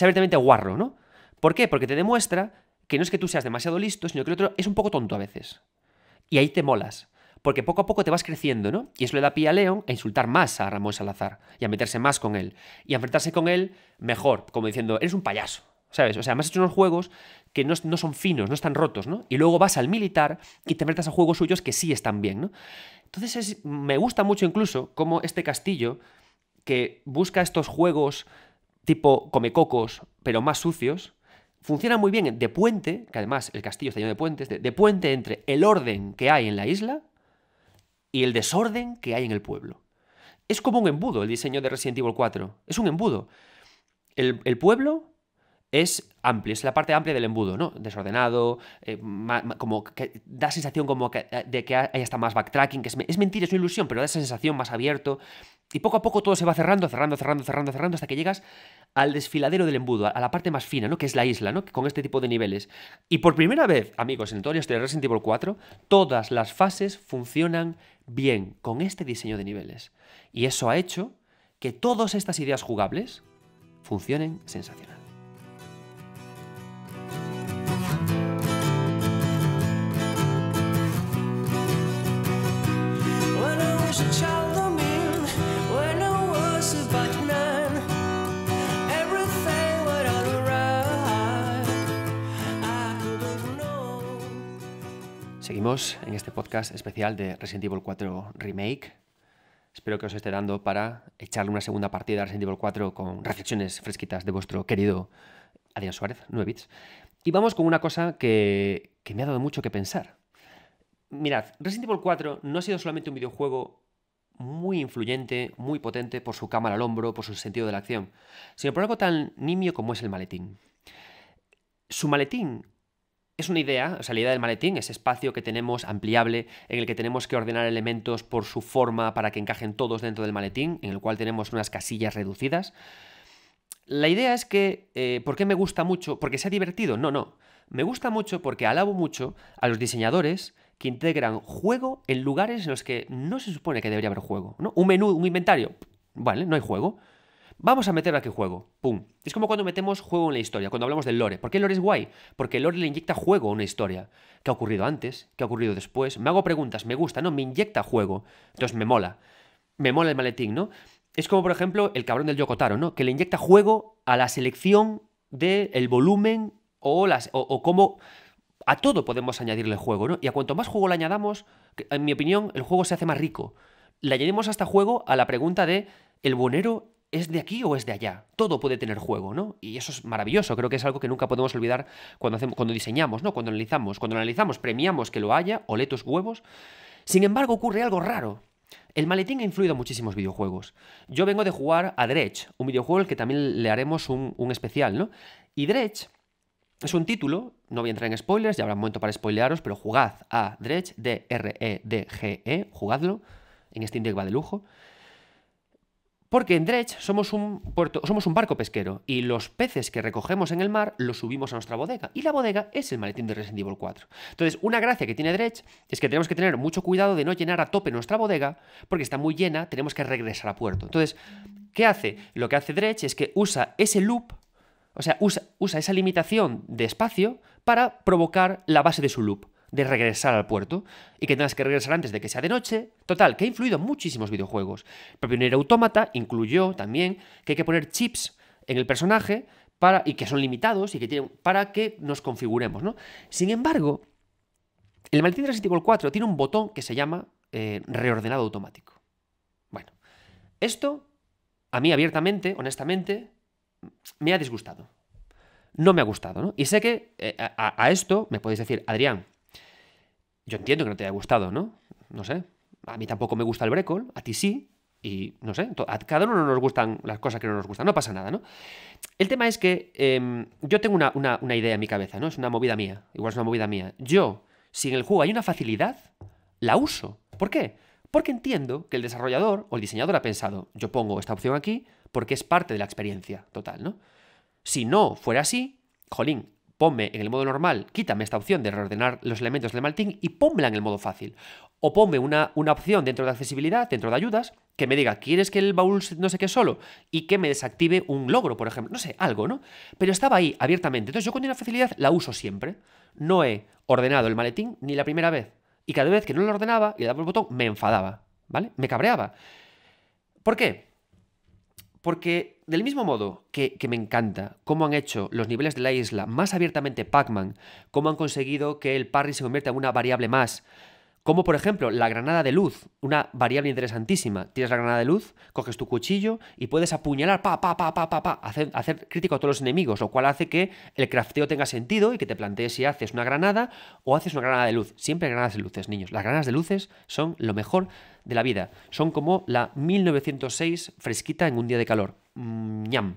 abiertamente guarro, ¿no? ¿Por qué? Porque te demuestra que no es que tú seas demasiado listo, sino que el otro es un poco tonto a veces. Y ahí te molas porque poco a poco te vas creciendo, ¿no? Y eso le da pie a León a insultar más a Ramón Salazar y a meterse más con él. Y a enfrentarse con él mejor, como diciendo, eres un payaso, ¿sabes? O sea, me has hecho unos juegos que no, son finos, no están rotos, ¿no? Y luego vas al militar y te enfrentas a juegos suyos que sí están bien, ¿no? Entonces me gusta mucho incluso cómo este castillo que busca estos juegos tipo comecocos, pero más sucios, funciona muy bien de puente, que además el castillo está lleno de puentes, de, puente entre el orden que hay en la isla y el desorden que hay en el pueblo. Es como un embudo el diseño de Resident Evil 4. Es un embudo. El, el pueblo es amplio, es la parte amplia del embudo, ¿no? Desordenado, eh, como que da sensación como de que hay hasta más backtracking, que es, mentira, es una ilusión, pero da esa sensación más abierto. Y poco a poco todo se va cerrando, cerrando, cerrando, cerrando, cerrando, hasta que llegas al desfiladero del embudo, a la parte más fina, ¿no? Que es la isla, ¿no? Con este tipo de niveles. Y por primera vez, amigos, en todo Street Resident Evil 4, todas las fases funcionan bien con este diseño de niveles. Y eso ha hecho que todas estas ideas jugables funcionen sensacional. Seguimos en este podcast especial de Resident Evil 4 Remake. Espero que os esté dando para echarle una segunda partida a Resident Evil 4 con reflexiones fresquitas de vuestro querido Adrián Suárez, 9 Y vamos con una cosa que, que me ha dado mucho que pensar. Mirad, Resident Evil 4 no ha sido solamente un videojuego muy influyente, muy potente por su cámara al hombro, por su sentido de la acción, sino por algo tan nimio como es el maletín. Su maletín es una idea, o sea, la idea del maletín, es espacio que tenemos ampliable, en el que tenemos que ordenar elementos por su forma para que encajen todos dentro del maletín, en el cual tenemos unas casillas reducidas. La idea es que, eh, ¿por qué me gusta mucho? ¿Porque se ha divertido? No, no. Me gusta mucho porque alabo mucho a los diseñadores que integran juego en lugares en los que no se supone que debería haber juego. ¿no? Un menú, un inventario, vale, no hay juego. Vamos a meter aquí juego. Pum. Es como cuando metemos juego en la historia, cuando hablamos del lore. ¿Por qué el lore es guay? Porque el lore le inyecta juego a una historia. ¿Qué ha ocurrido antes? ¿Qué ha ocurrido después? Me hago preguntas, me gusta, ¿no? Me inyecta juego. Entonces me mola. Me mola el maletín, ¿no? Es como, por ejemplo, el cabrón del Yokotaro, ¿no? Que le inyecta juego a la selección del volumen o, las, o cómo, a todo podemos añadirle juego, ¿no? Y a cuanto más juego le añadamos, en mi opinión, el juego se hace más rico. Le añadimos hasta juego a la pregunta de ¿el bonero es de aquí o es de allá? Todo puede tener juego, ¿no? Y eso es maravilloso, creo que es algo que nunca podemos olvidar cuando, hacemos, cuando diseñamos, ¿no? Cuando analizamos, cuando analizamos, premiamos que lo haya, oletos huevos. Sin embargo, ocurre algo raro. El maletín ha influido en muchísimos videojuegos. Yo vengo de jugar a Dredge, un videojuego al que también le haremos un, un especial, ¿no? Y Dredge es un título, no voy a entrar en spoilers, ya habrá un momento para spoilearos, pero jugad a Dredge, D-R-E-D-G-E, e, jugadlo, en este Deck va de lujo. Porque en Dredge somos un, puerto, somos un barco pesquero y los peces que recogemos en el mar los subimos a nuestra bodega. Y la bodega es el maletín de Resident Evil 4. Entonces, una gracia que tiene Dredge es que tenemos que tener mucho cuidado de no llenar a tope nuestra bodega, porque está muy llena, tenemos que regresar a puerto. Entonces, ¿qué hace? Lo que hace Dredge es que usa ese loop o sea, usa, esa limitación de espacio para provocar la base de su loop de regresar al puerto y que tengas que regresar antes de que sea de noche. Total, que ha influido en muchísimos videojuegos. El propio Automata incluyó también que hay que poner chips en el personaje para, y que son limitados y que tienen, para que nos configuremos, ¿no? Sin embargo, el Maldito Resident 4 tiene un botón que se llama eh, reordenado automático. Bueno, esto a mí abiertamente, honestamente, me ha disgustado. No me ha gustado, ¿no? Y sé que eh, a, esto me podéis decir, Adrián, yo entiendo que no te haya gustado, ¿no? No sé. A mí tampoco me gusta el brecol a ti sí, y no sé, a cada uno no nos gustan las cosas que no nos gustan, no pasa nada, ¿no? El tema es que em, yo tengo una, una, idea en mi cabeza, ¿no? Es una movida mía, igual es una movida mía. Yo, si en el juego hay una facilidad, la uso. ¿Por qué? Porque entiendo que el desarrollador o el diseñador ha pensado, yo pongo esta opción aquí porque es parte de la experiencia total, ¿no? Si no fuera así, jolín, ponme en el modo normal, quítame esta opción de reordenar los elementos del maletín y pónmela en el modo fácil. O ponme una, una, opción dentro de accesibilidad, dentro de ayudas, que me diga, ¿quieres que el baúl no sé qué solo? Y que me desactive un logro, por ejemplo. No sé, algo, ¿no? Pero estaba ahí, abiertamente. Entonces yo con una facilidad la uso siempre. No he ordenado el maletín ni la primera vez. Y cada vez que no lo ordenaba y le daba el botón, me enfadaba, ¿vale? Me cabreaba. ¿Por qué? Porque del mismo modo que, me encanta cómo han hecho los niveles de la isla más abiertamente Pac-Man, cómo han conseguido que el parry se convierta en una variable más, como por ejemplo la granada de luz, una variable interesantísima. Tienes la granada de luz, coges tu cuchillo y puedes apuñalar, pa, pa, pa, pa, pa, pa, hacer, hacer crítico a todos los enemigos, lo cual hace que el crafteo tenga sentido y que te plantees si haces una granada o haces una granada de luz. Siempre granadas de luces, niños. Las granadas de luces son lo mejor de la vida. Son como la 1906 fresquita en un día de calor. Mñam. Mm,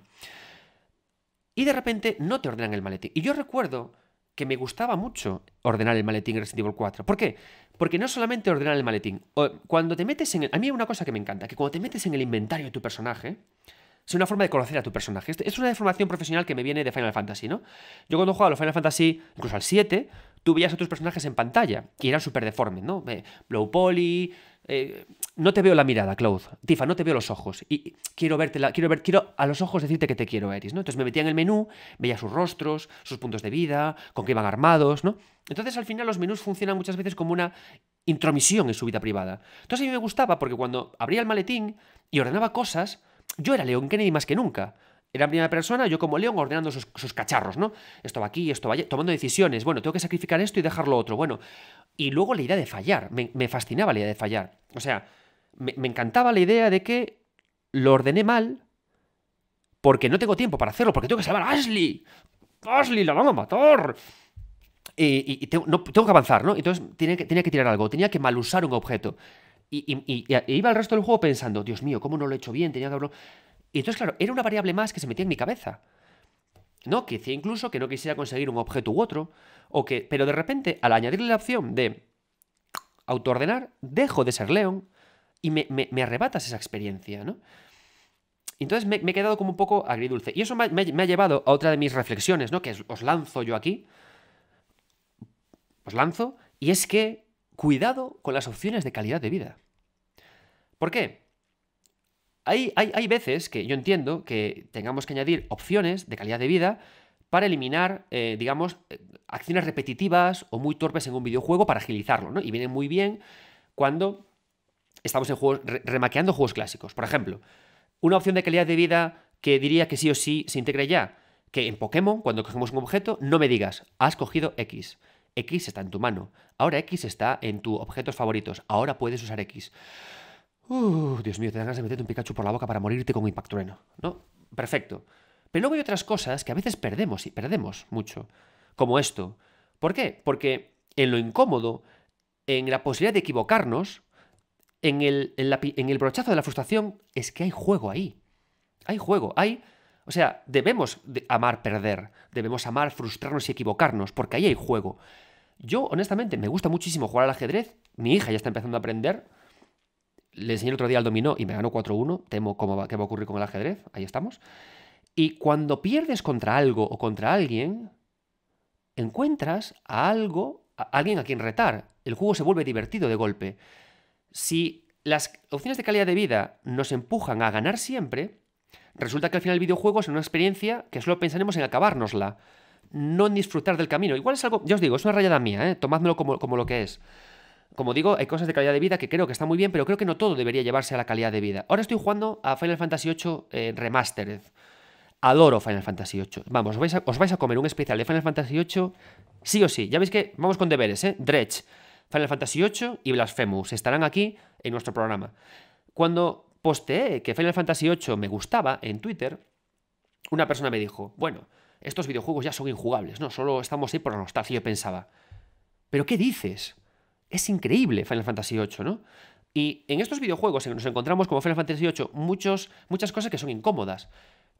y de repente no te ordenan el maletín. Y yo recuerdo que me gustaba mucho ordenar el maletín en Resident Evil 4. ¿Por qué? Porque no solamente ordenar el maletín. Cuando te metes en A mí hay una cosa que me encanta, que cuando te metes en el inventario de tu personaje, es una forma de conocer a tu personaje. Este, es una deformación profesional que me viene de Final Fantasy, ¿no? Yo cuando jugaba a los Final Fantasy, incluso al 7, tú veías a tus personajes en pantalla y eran súper deformes, ¿no? Blow eh, poly, eh, no te veo la mirada, Cloud. Tifa, no te veo los ojos. Y quiero verte, la, quiero ver, quiero a los ojos decirte que te quiero, Eris, ¿no? Entonces me metía en el menú, veía sus rostros, sus puntos de vida, con qué iban armados, ¿no? Entonces al final los menús funcionan muchas veces como una intromisión en su vida privada. Entonces a mí me gustaba porque cuando abría el maletín y ordenaba cosas, yo era León Kennedy más que nunca. Era la primera persona, yo como León ordenando sus, cacharros, ¿no? Esto va aquí, esto va allá, tomando decisiones. Bueno, tengo que sacrificar esto y dejarlo otro. Bueno, y luego la idea de fallar. Me, fascinaba la idea de fallar. O sea, me, encantaba la idea de que lo ordené mal porque no tengo tiempo para hacerlo, porque tengo que salvar a Ashley. Ashley, la vamos a matar. Y, tengo, que avanzar, ¿no? Entonces tenía que, tenía que tirar algo, tenía que usar un objeto. Y, iba el resto del juego pensando, Dios mío, ¿cómo no lo he hecho bien? Tenía que Y entonces, claro, era una variable más que se metía en mi cabeza. No, decía incluso que no quisiera conseguir un objeto u otro, o que... Pero de repente, al añadirle la opción de autoordenar, dejo de ser León y me, arrebatas esa experiencia, ¿no? Entonces me, he quedado como un poco agridulce. Y eso me, ha llevado a otra de mis reflexiones, ¿no? Que os lanzo yo aquí. Os lanzo. Y es que cuidado con las opciones de calidad de vida. ¿Por qué? Hay, veces que yo entiendo que tengamos que añadir opciones de calidad de vida para eliminar, eh, digamos, eh, acciones repetitivas o muy torpes en un videojuego para agilizarlo, Y viene muy bien cuando estamos en juegos, remaqueando juegos clásicos. Por ejemplo, una opción de calidad de vida que diría que sí o sí se integra ya, que en Pokémon, cuando cogemos un objeto, no me digas, has cogido X. X está en tu mano, ahora X está en tus objetos favoritos, ahora puedes usar X. Dios mío, te dan ganas de meterte un Pikachu por la boca para morirte con Impacto Trueno, ¿no? Perfecto. Pero luego hay otras cosas que a veces perdemos y perdemos mucho, como esto. ¿Por qué? Porque en lo incómodo, en la posibilidad de equivocarnos, en el, en el brochazo de la frustración, es que hay juego ahí. Hay juego, hay... O sea, debemos amar perder, debemos amar frustrarnos y equivocarnos, porque ahí hay juego. Yo, honestamente, me gusta muchísimo jugar al ajedrez. Mi hija ya está empezando a aprender. Le enseñé el otro día al dominó y me ganó 4-1. Temo cómo va, qué va a ocurrir con el ajedrez. Ahí estamos. Y cuando pierdes contra algo o contra alguien, encuentras a algo, a alguien a quien retar. El juego se vuelve divertido de golpe. Si las opciones de calidad de vida nos empujan a ganar siempre, resulta que al final el videojuego es una experiencia que solo pensaremos en acabárnosla no disfrutar del camino. Igual es algo, ya os digo, es una rayada mía, ¿eh? tomádmelo como, lo que es. Como digo, hay cosas de calidad de vida que creo que está muy bien, pero creo que no todo debería llevarse a la calidad de vida. Ahora estoy jugando a Final Fantasy VIII eh, Remastered. Adoro Final Fantasy VIII. Vamos, os vais, a, comer un especial de Final Fantasy VIII, sí o sí. Ya veis que vamos con deberes, ¿eh? Dredge, Final Fantasy VIII y Blasphemous estarán aquí en nuestro programa. Cuando posteé que Final Fantasy VIII me gustaba en Twitter, una persona me dijo, bueno, estos videojuegos ya son injugables, ¿no? Solo estamos ahí por la nostalgia, yo pensaba. ¿Pero qué dices? Es increíble Final Fantasy VIII, ¿no? Y en estos videojuegos en que nos encontramos como Final Fantasy VIII muchos, muchas cosas que son incómodas.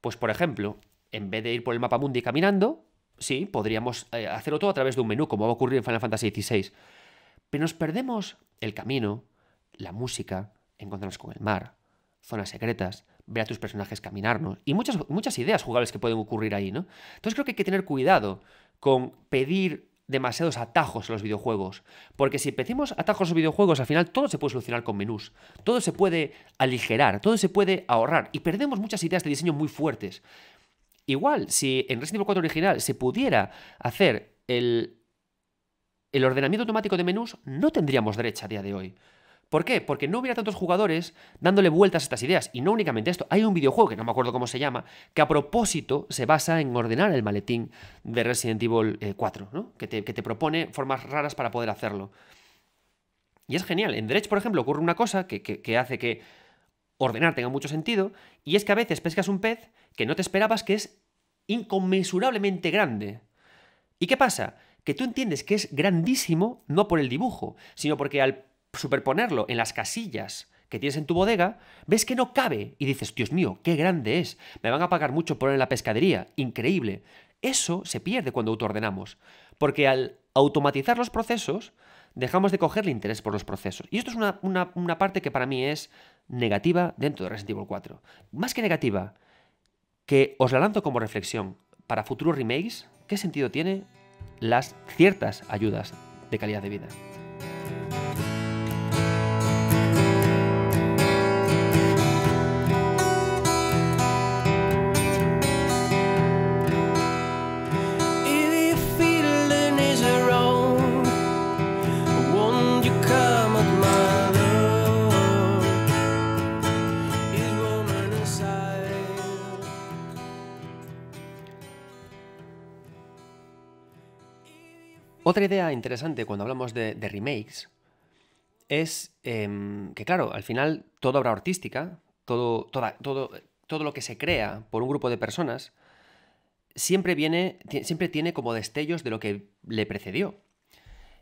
Pues por ejemplo, en vez de ir por el mapa mundi caminando, sí, podríamos eh, hacerlo todo a través de un menú, como va a ocurrir en Final Fantasy XVI. Pero nos perdemos el camino, la música, encontrarnos con el mar, zonas secretas, Ve a tus personajes caminarnos Y muchas, muchas ideas jugables que pueden ocurrir ahí, ¿no? Entonces creo que hay que tener cuidado con pedir demasiados atajos a los videojuegos. Porque si pedimos atajos a los videojuegos, al final todo se puede solucionar con menús. Todo se puede aligerar, todo se puede ahorrar. Y perdemos muchas ideas de diseño muy fuertes. Igual, si en Resident Evil 4 original se pudiera hacer el, el ordenamiento automático de menús, no tendríamos derecha a día de hoy. ¿Por qué? Porque no hubiera tantos jugadores dándole vueltas a estas ideas. Y no únicamente esto. Hay un videojuego, que no me acuerdo cómo se llama, que a propósito se basa en ordenar el maletín de Resident Evil 4, eh, ¿no? que, te, propone formas raras para poder hacerlo. Y es genial. En Dredge, por ejemplo, ocurre una cosa que, que hace que ordenar tenga mucho sentido, y es que a veces pescas un pez que no te esperabas que es inconmensurablemente grande. ¿Y qué pasa? Que tú entiendes que es grandísimo no por el dibujo, sino porque al superponerlo en las casillas que tienes en tu bodega, ves que no cabe y dices, Dios mío, qué grande es, me van a pagar mucho por en la pescadería, increíble. Eso se pierde cuando autoordenamos, porque al automatizar los procesos, dejamos de cogerle interés por los procesos. Y esto es una, una parte que para mí es negativa dentro de Resident Evil 4. Más que negativa, que os la lanzo como reflexión. Para futuros remakes, ¿qué sentido tiene las ciertas ayudas de calidad de vida? Otra idea interesante cuando hablamos de, remakes es em, que, claro, al final toda obra artística, todo, todo, todo lo que se crea por un grupo de personas, siempre viene, siempre tiene como destellos de lo que le precedió.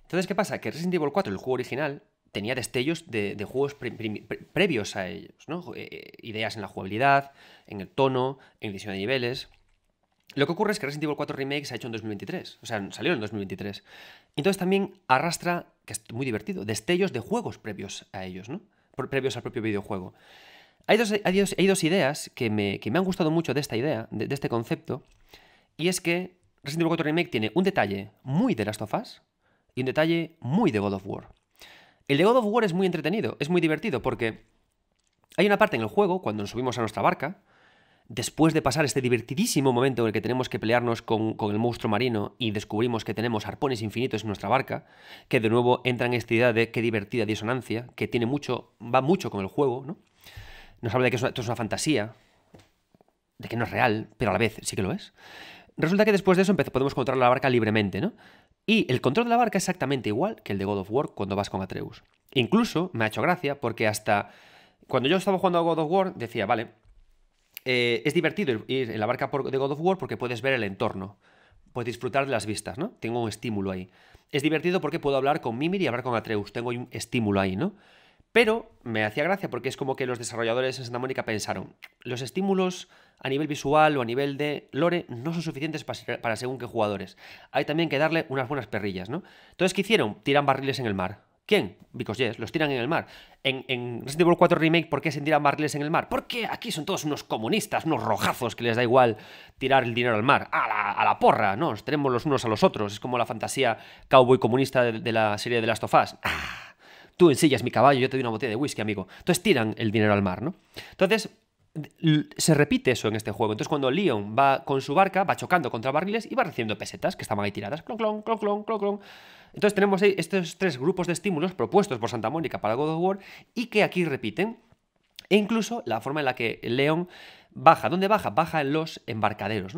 Entonces, ¿qué pasa? Que Resident Evil 4, el juego original, tenía destellos de, juegos previos a ellos, ¿no? Eh, eh, ideas en la jugabilidad, en el tono, en el diseño de niveles. Lo que ocurre es que Resident Evil 4 Remake se ha hecho en 2023, o sea, salió en 2023. Entonces también arrastra, que es muy divertido, destellos de juegos previos a ellos, ¿no? Previos al propio videojuego. Hay dos, hay dos, ideas que me, han gustado mucho de esta idea, de, este concepto, y es que Resident Evil 4 Remake tiene un detalle muy de Last of Us y un detalle muy de God of War. El de God of War es muy entretenido, es muy divertido, porque hay una parte en el juego, cuando nos subimos a nuestra barca, después de pasar este divertidísimo momento en el que tenemos que pelearnos con, el monstruo marino y descubrimos que tenemos arpones infinitos en nuestra barca, que de nuevo entra en esta idea de qué divertida disonancia, que tiene mucho, va mucho con el juego, ¿no? Nos habla de que esto es una fantasía, de que no es real, pero a la vez sí que lo es. Resulta que después de eso podemos controlar la barca libremente, ¿no? Y el control de la barca es exactamente igual que el de God of War cuando vas con Atreus. Incluso me ha hecho gracia porque hasta cuando yo estaba jugando a God of War decía, vale, eh, es divertido ir en la barca de God of War porque puedes ver el entorno, puedes disfrutar de las vistas, ¿no? Tengo un estímulo ahí. Es divertido porque puedo hablar con Mimir y hablar con Atreus, tengo un estímulo ahí, ¿no? Pero me hacía gracia porque es como que los desarrolladores en Santa Mónica pensaron, los estímulos a nivel visual o a nivel de lore no son suficientes para, para según qué jugadores. Hay también que darle unas buenas perrillas, ¿no? Entonces, ¿qué hicieron? Tiran barriles en el mar. ¿Quién? Because yes, los tiran en el mar. En, Resident Evil 4 Remake, ¿por qué se tiran Marles en el mar? Porque aquí son todos unos comunistas, unos rojazos que les da igual tirar el dinero al mar. ¡A la, porra! ¿no? Nos tenemos los unos a los otros. Es como la fantasía cowboy comunista de, la serie de Last of Us. Ah, tú ensillas mi caballo, yo te doy una botella de whisky, amigo. Entonces tiran el dinero al mar, ¿no? Entonces, se repite eso en este juego. Entonces, cuando Leon va con su barca, va chocando contra barriles y va recibiendo pesetas que estaban ahí tiradas. Clon, clon, clon, clon, clon, Entonces, tenemos estos tres grupos de estímulos propuestos por Santa Mónica para God of War y que aquí repiten. E incluso la forma en la que Leon baja. ¿Dónde baja? Baja en los embarcaderos,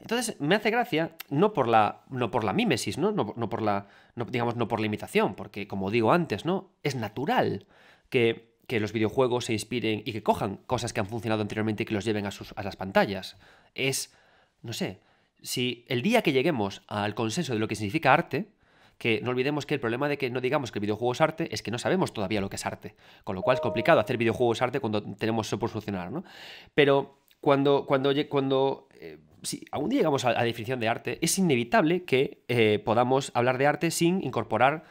Entonces, me hace gracia, no por la, no por la mímesis, ¿no? No, por la, no, digamos, no por la imitación, porque, como digo antes, ¿no? Es natural que que los videojuegos se inspiren y que cojan cosas que han funcionado anteriormente y que los lleven a, sus, las pantallas. Es, no sé, si el día que lleguemos al consenso de lo que significa arte, que no olvidemos que el problema de que no digamos que el videojuego es arte es que no sabemos todavía lo que es arte, con lo cual es complicado hacer videojuegos arte cuando tenemos eso por solucionar, ¿no? Pero cuando, cuando, cuando eh, si algún día llegamos a la definición de arte, es inevitable que eh, podamos hablar de arte sin incorporar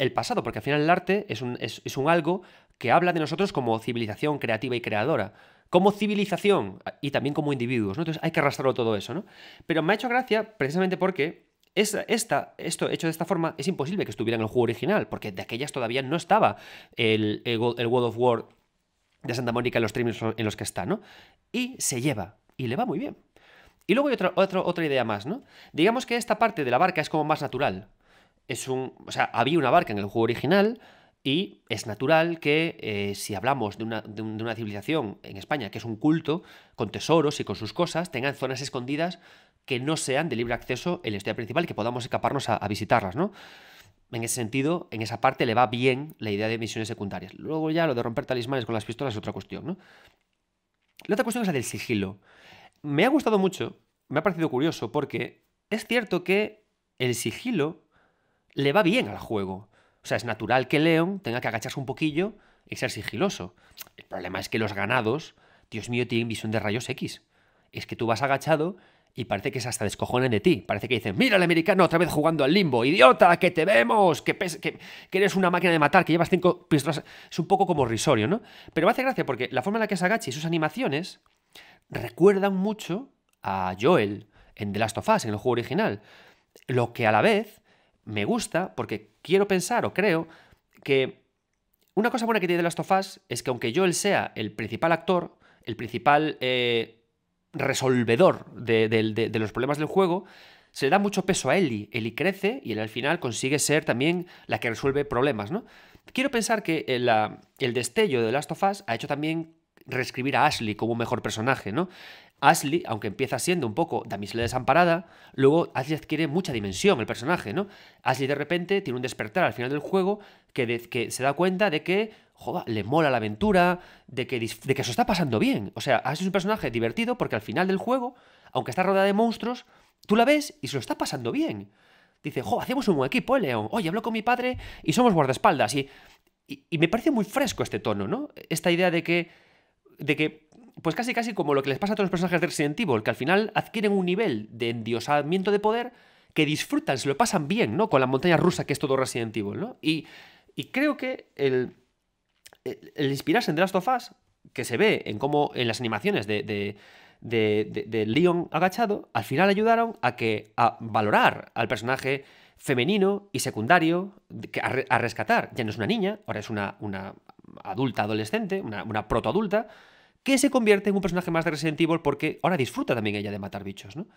el pasado, porque al final el arte es un, es un algo que habla de nosotros como civilización creativa y creadora, como civilización ah, y también como individuos, ¿no? Entonces hay que arrastrarlo todo eso, ¿no? Pero me ha hecho gracia precisamente porque esto hecho de esta forma es imposible que estuviera en el juego original, porque de aquellas todavía no estaba el, el, World of War de Santa Mónica en los streams en los que está, ¿no? Y se lleva, y le va muy bien. Y luego hay otra, otra idea más, ¿no? Digamos que esta parte de la barca es como más natural. Es un. O sea, había una barca en el juego original, y es natural que eh, si hablamos de una, civilización en España que es un culto, con tesoros y con sus cosas, tengan zonas escondidas que no sean de libre acceso en la historia principal y que podamos escaparnos a, visitarlas, ¿no? En ese sentido, en esa parte le va bien la idea de misiones secundarias. Luego ya lo de romper talismanes con las pistolas es otra cuestión, La otra cuestión es la del sigilo. Me ha gustado mucho, me ha parecido curioso, porque es cierto que el sigilo le va bien al juego. O sea, es natural que León tenga que agacharse un poquillo y ser sigiloso. El problema es que los ganados, Dios mío, tienen visión de rayos X. Es que tú vas agachado y parece que se hasta descojonan de ti. Parece que dicen, mira al americano otra vez jugando al limbo, idiota, que te vemos, que, que, eres una máquina de matar, que llevas cinco pistolas. Es un poco como risorio, ¿no? Pero me hace gracia porque la forma en la que se agacha y sus animaciones recuerdan mucho a Joel en The Last of Us, en el juego original. Lo que a la vez me gusta porque quiero pensar o creo que una cosa buena que tiene The Last of Us es que aunque yo él sea el principal actor, el principal eh, resolvedor de, los problemas del juego, se le da mucho peso a Ellie. Ellie crece y él al final consigue ser también la que resuelve problemas, ¿no? Quiero pensar que el, eh, el destello de Last of Us ha hecho también reescribir a Ashley como un mejor personaje, ¿no? Ashley, aunque empieza siendo un poco damisela desamparada, luego Ashley adquiere mucha dimensión el personaje, ¿no? Ashley de repente tiene un despertar al final del juego que, que se da cuenta de que le mola la aventura, de que, de que eso está pasando bien. O sea, Ashley es un personaje divertido porque al final del juego, aunque está rodeada de monstruos, tú la ves y se lo está pasando bien. Dice, jo, hacemos un buen equipo, eh, León? Oye, hablo con mi padre y somos guardaespaldas. Y, y, y me parece muy fresco este tono, ¿no? Esta idea de que, de que pues casi casi como lo que les pasa a todos los personajes de Resident Evil, que al final adquieren un nivel de endiosamiento de poder que disfrutan, se lo pasan bien, ¿no? Con la montaña rusa que es todo Resident Evil, Y, y creo que el, el, inspirarse en The Last of Us, que se ve en cómo en las animaciones de, de Leon agachado, al final ayudaron a que a valorar al personaje femenino y secundario a, a rescatar. Ya no es una niña, ahora es una, una adulta adolescente, una, una adulta que se convierte en un personaje más de Resident Evil porque ahora disfruta también ella de matar bichos, ¿no?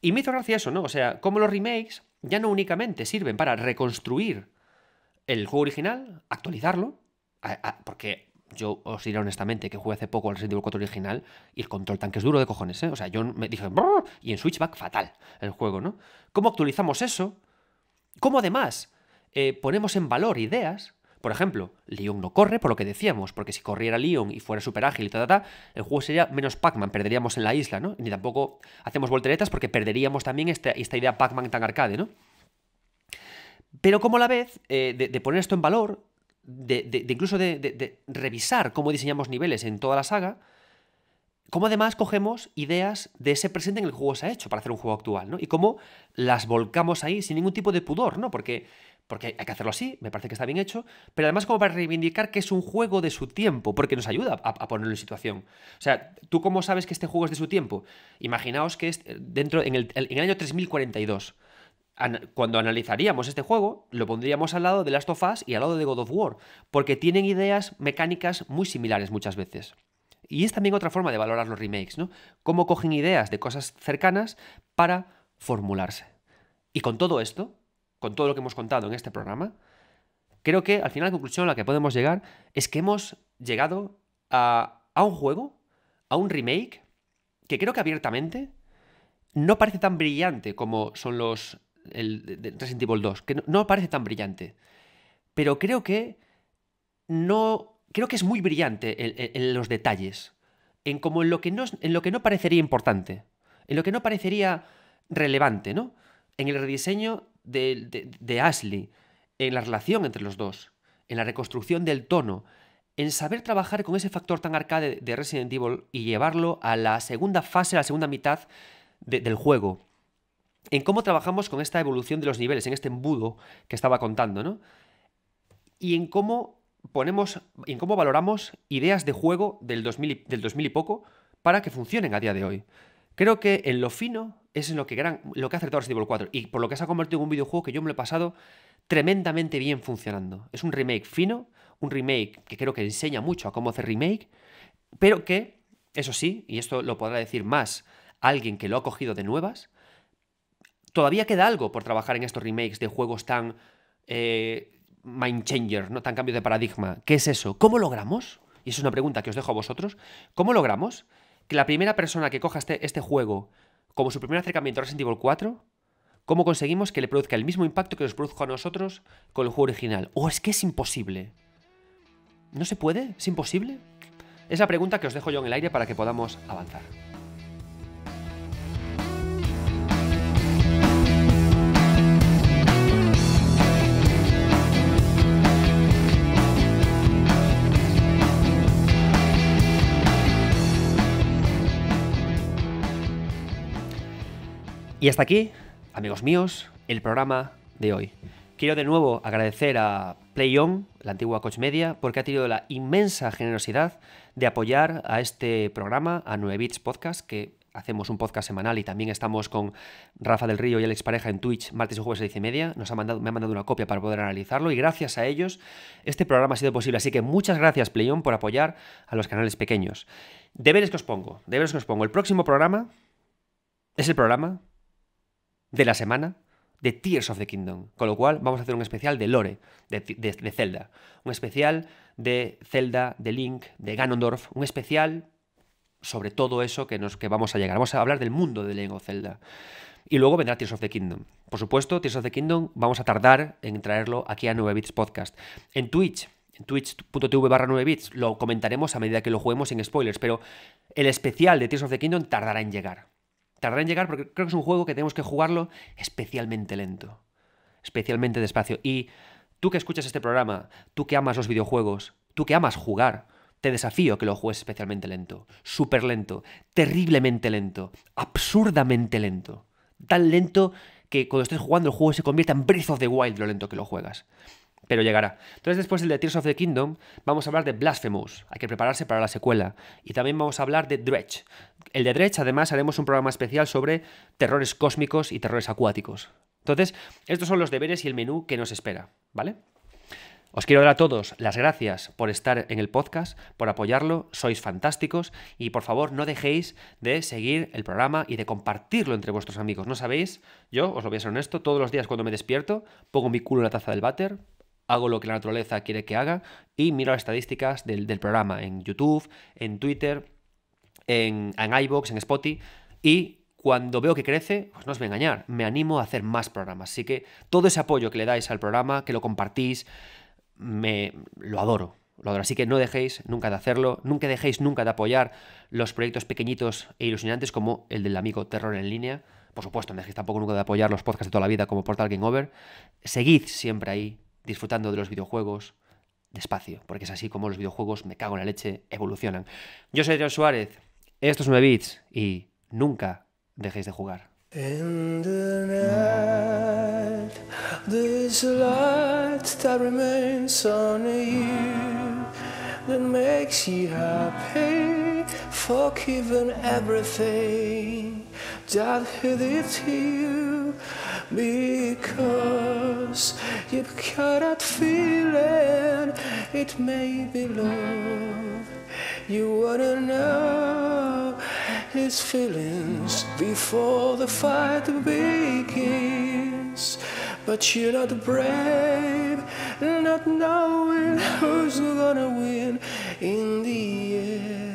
Y me hizo gracia eso, ¿no? O sea, cómo los remakes ya no únicamente sirven para reconstruir el juego original, actualizarlo, porque yo os diré honestamente que jugué hace poco al Resident Evil 4 original y el control tanque es duro de cojones, ¿eh? O sea, yo me dije, y en Switchback fatal el juego, ¿no? ¿Cómo actualizamos eso? ¿Cómo además eh, ponemos en valor ideas por ejemplo, Leon no corre, por lo que decíamos, porque si corriera Leon y fuera súper ágil y ta, el juego sería menos Pac-Man, perderíamos en la isla, ¿no? Ni tampoco hacemos volteretas porque perderíamos también este, esta, idea Pac-Man tan arcade, ¿no? Pero como a la vez, eh, de, poner esto en valor, de, de incluso de, revisar cómo diseñamos niveles en toda la saga, cómo además cogemos ideas de ese presente en el juego se ha hecho para hacer un juego actual, ¿no? Y cómo las volcamos ahí sin ningún tipo de pudor, ¿no? Porque porque hay que hacerlo así, me parece que está bien hecho, pero además como para reivindicar que es un juego de su tiempo, porque nos ayuda a, ponerlo en situación. O sea, ¿tú cómo sabes que este juego es de su tiempo? Imaginaos que es eh, dentro, en el, en el año 3042 cuando analizaríamos este juego, lo pondríamos al lado de Last of Us y al lado de God of War, porque tienen ideas mecánicas muy similares muchas veces. Y es también otra forma de valorar los remakes, ¿no? Cómo cogen ideas de cosas cercanas para formularse. Y con todo esto, con todo lo que hemos contado en este programa, creo que al final la conclusión a la que podemos llegar es que hemos llegado a, a un juego, a un remake, que creo que abiertamente no parece tan brillante como son los Resident Evil 2, que no, parece tan brillante. Pero creo que no. Creo que es muy brillante en, los detalles. En en lo, que no, en lo que no parecería importante. En lo que no parecería relevante, ¿no? En el rediseño de, Ashley, en la relación entre los dos, en la reconstrucción del tono, en saber trabajar con ese factor tan arcade de Resident Evil y llevarlo a la segunda fase, a la segunda mitad del juego. En cómo trabajamos con esta evolución de los niveles, en este embudo que estaba contando, ¿no? Y en cómo ponemos, en cómo valoramos ideas de juego del 2000 del 2000 y poco para que funcionen a día de hoy. Creo que en lo fino es en lo que, gran, lo que hace todo Resident 4 y por lo que se ha convertido en un videojuego que yo me lo he pasado tremendamente bien funcionando. Es un remake fino, un remake que creo que enseña mucho a cómo hacer remake, pero que, eso sí, y esto lo podrá decir más alguien que lo ha cogido de nuevas, todavía queda algo por trabajar en estos remakes de juegos tan eh, mind changer, ¿no? tan cambio de paradigma. ¿Qué es eso? ¿Cómo logramos? Y es una pregunta que os dejo a vosotros. ¿Cómo logramos que la primera persona que coja este, este, juego como su primer acercamiento a Resident Evil 4, ¿cómo conseguimos que le produzca el mismo impacto que nos produjo a nosotros con el juego original? ¿O ¡Oh, es que es imposible? ¿No se puede? ¿Es imposible? Es la pregunta que os dejo yo en el aire para que podamos avanzar. Y hasta aquí, amigos míos, el programa de hoy. Quiero de nuevo agradecer a PlayOn, la antigua Coach Media, porque ha tenido la inmensa generosidad de apoyar a este programa, a 9 Bits Podcast, que hacemos un podcast semanal y también estamos con Rafa del Río y Alex Pareja en Twitch martes y jueves a 10 y media. Nos ha mandado, me ha mandado una copia para poder analizarlo y gracias a ellos este programa ha sido posible. Así que muchas gracias, PlayOn, por apoyar a los canales pequeños. Deberes que os pongo, deberes que os pongo. El próximo programa es el programa de la semana de Tears of the Kingdom. Con lo cual vamos a hacer un especial de Lore, de, Zelda. Un especial de Zelda, de Link, de Ganondorf. Un especial sobre todo eso que, nos, que vamos a llegar. Vamos a hablar del mundo de Lego Zelda. Y luego vendrá Tears of the Kingdom. Por supuesto, Tears of the Kingdom vamos a tardar en traerlo aquí a 9 Bits Podcast. En Twitch, en twitch.tv barra 9 Bits, lo comentaremos a medida que lo juguemos en spoilers, pero el especial de Tears of the Kingdom tardará en llegar tardará en llegar porque creo que es un juego que tenemos que jugarlo especialmente lento, especialmente despacio. Y tú que escuchas este programa, tú que amas los videojuegos, tú que amas jugar, te desafío que lo juegues especialmente lento, súper lento, terriblemente lento, absurdamente lento. Tan lento que cuando estés jugando el juego se convierta en Breath of the Wild lo lento que lo juegas. Pero llegará. Entonces, después del de Tears of the Kingdom, vamos a hablar de Blasphemous. Hay que prepararse para la secuela. Y también vamos a hablar de Dredge el de Dredge, además, haremos un programa especial sobre terrores cósmicos y terrores acuáticos. Entonces, estos son los deberes y el menú que nos espera, ¿vale? Os quiero dar a todos las gracias por estar en el podcast, por apoyarlo, sois fantásticos y por favor no dejéis de seguir el programa y de compartirlo entre vuestros amigos. No sabéis, yo os lo voy a ser honesto, todos los días cuando me despierto pongo mi culo en la taza del váter, hago lo que la naturaleza quiere que haga y miro las estadísticas del, del programa en YouTube, en Twitter, en, en iBox, en Spotify, y cuando veo que crece, pues no os voy a engañar, me animo a hacer más programas. Así que todo ese apoyo que le dais al programa, que lo compartís, me lo adoro. Lo adoro. Así que no dejéis nunca de hacerlo, nunca dejéis nunca de apoyar los proyectos pequeñitos e ilusionantes como el del amigo Terror en línea. Por supuesto, no dejéis tampoco nunca de apoyar los podcasts de toda la vida como Portal Game Over. Seguid siempre ahí, disfrutando de los videojuegos, despacio, porque es así como los videojuegos, me cago en la leche, evolucionan. Yo soy Adrián Suárez, esto es 9 bits y nunca dejéis de jugar. In the night, there's light that remains on you that makes you happy, forgiven everything that he did to you because you've got that feeling it may be love. You wanna know his feelings before the fight begins. But you're not brave, not knowing who's gonna win in the end.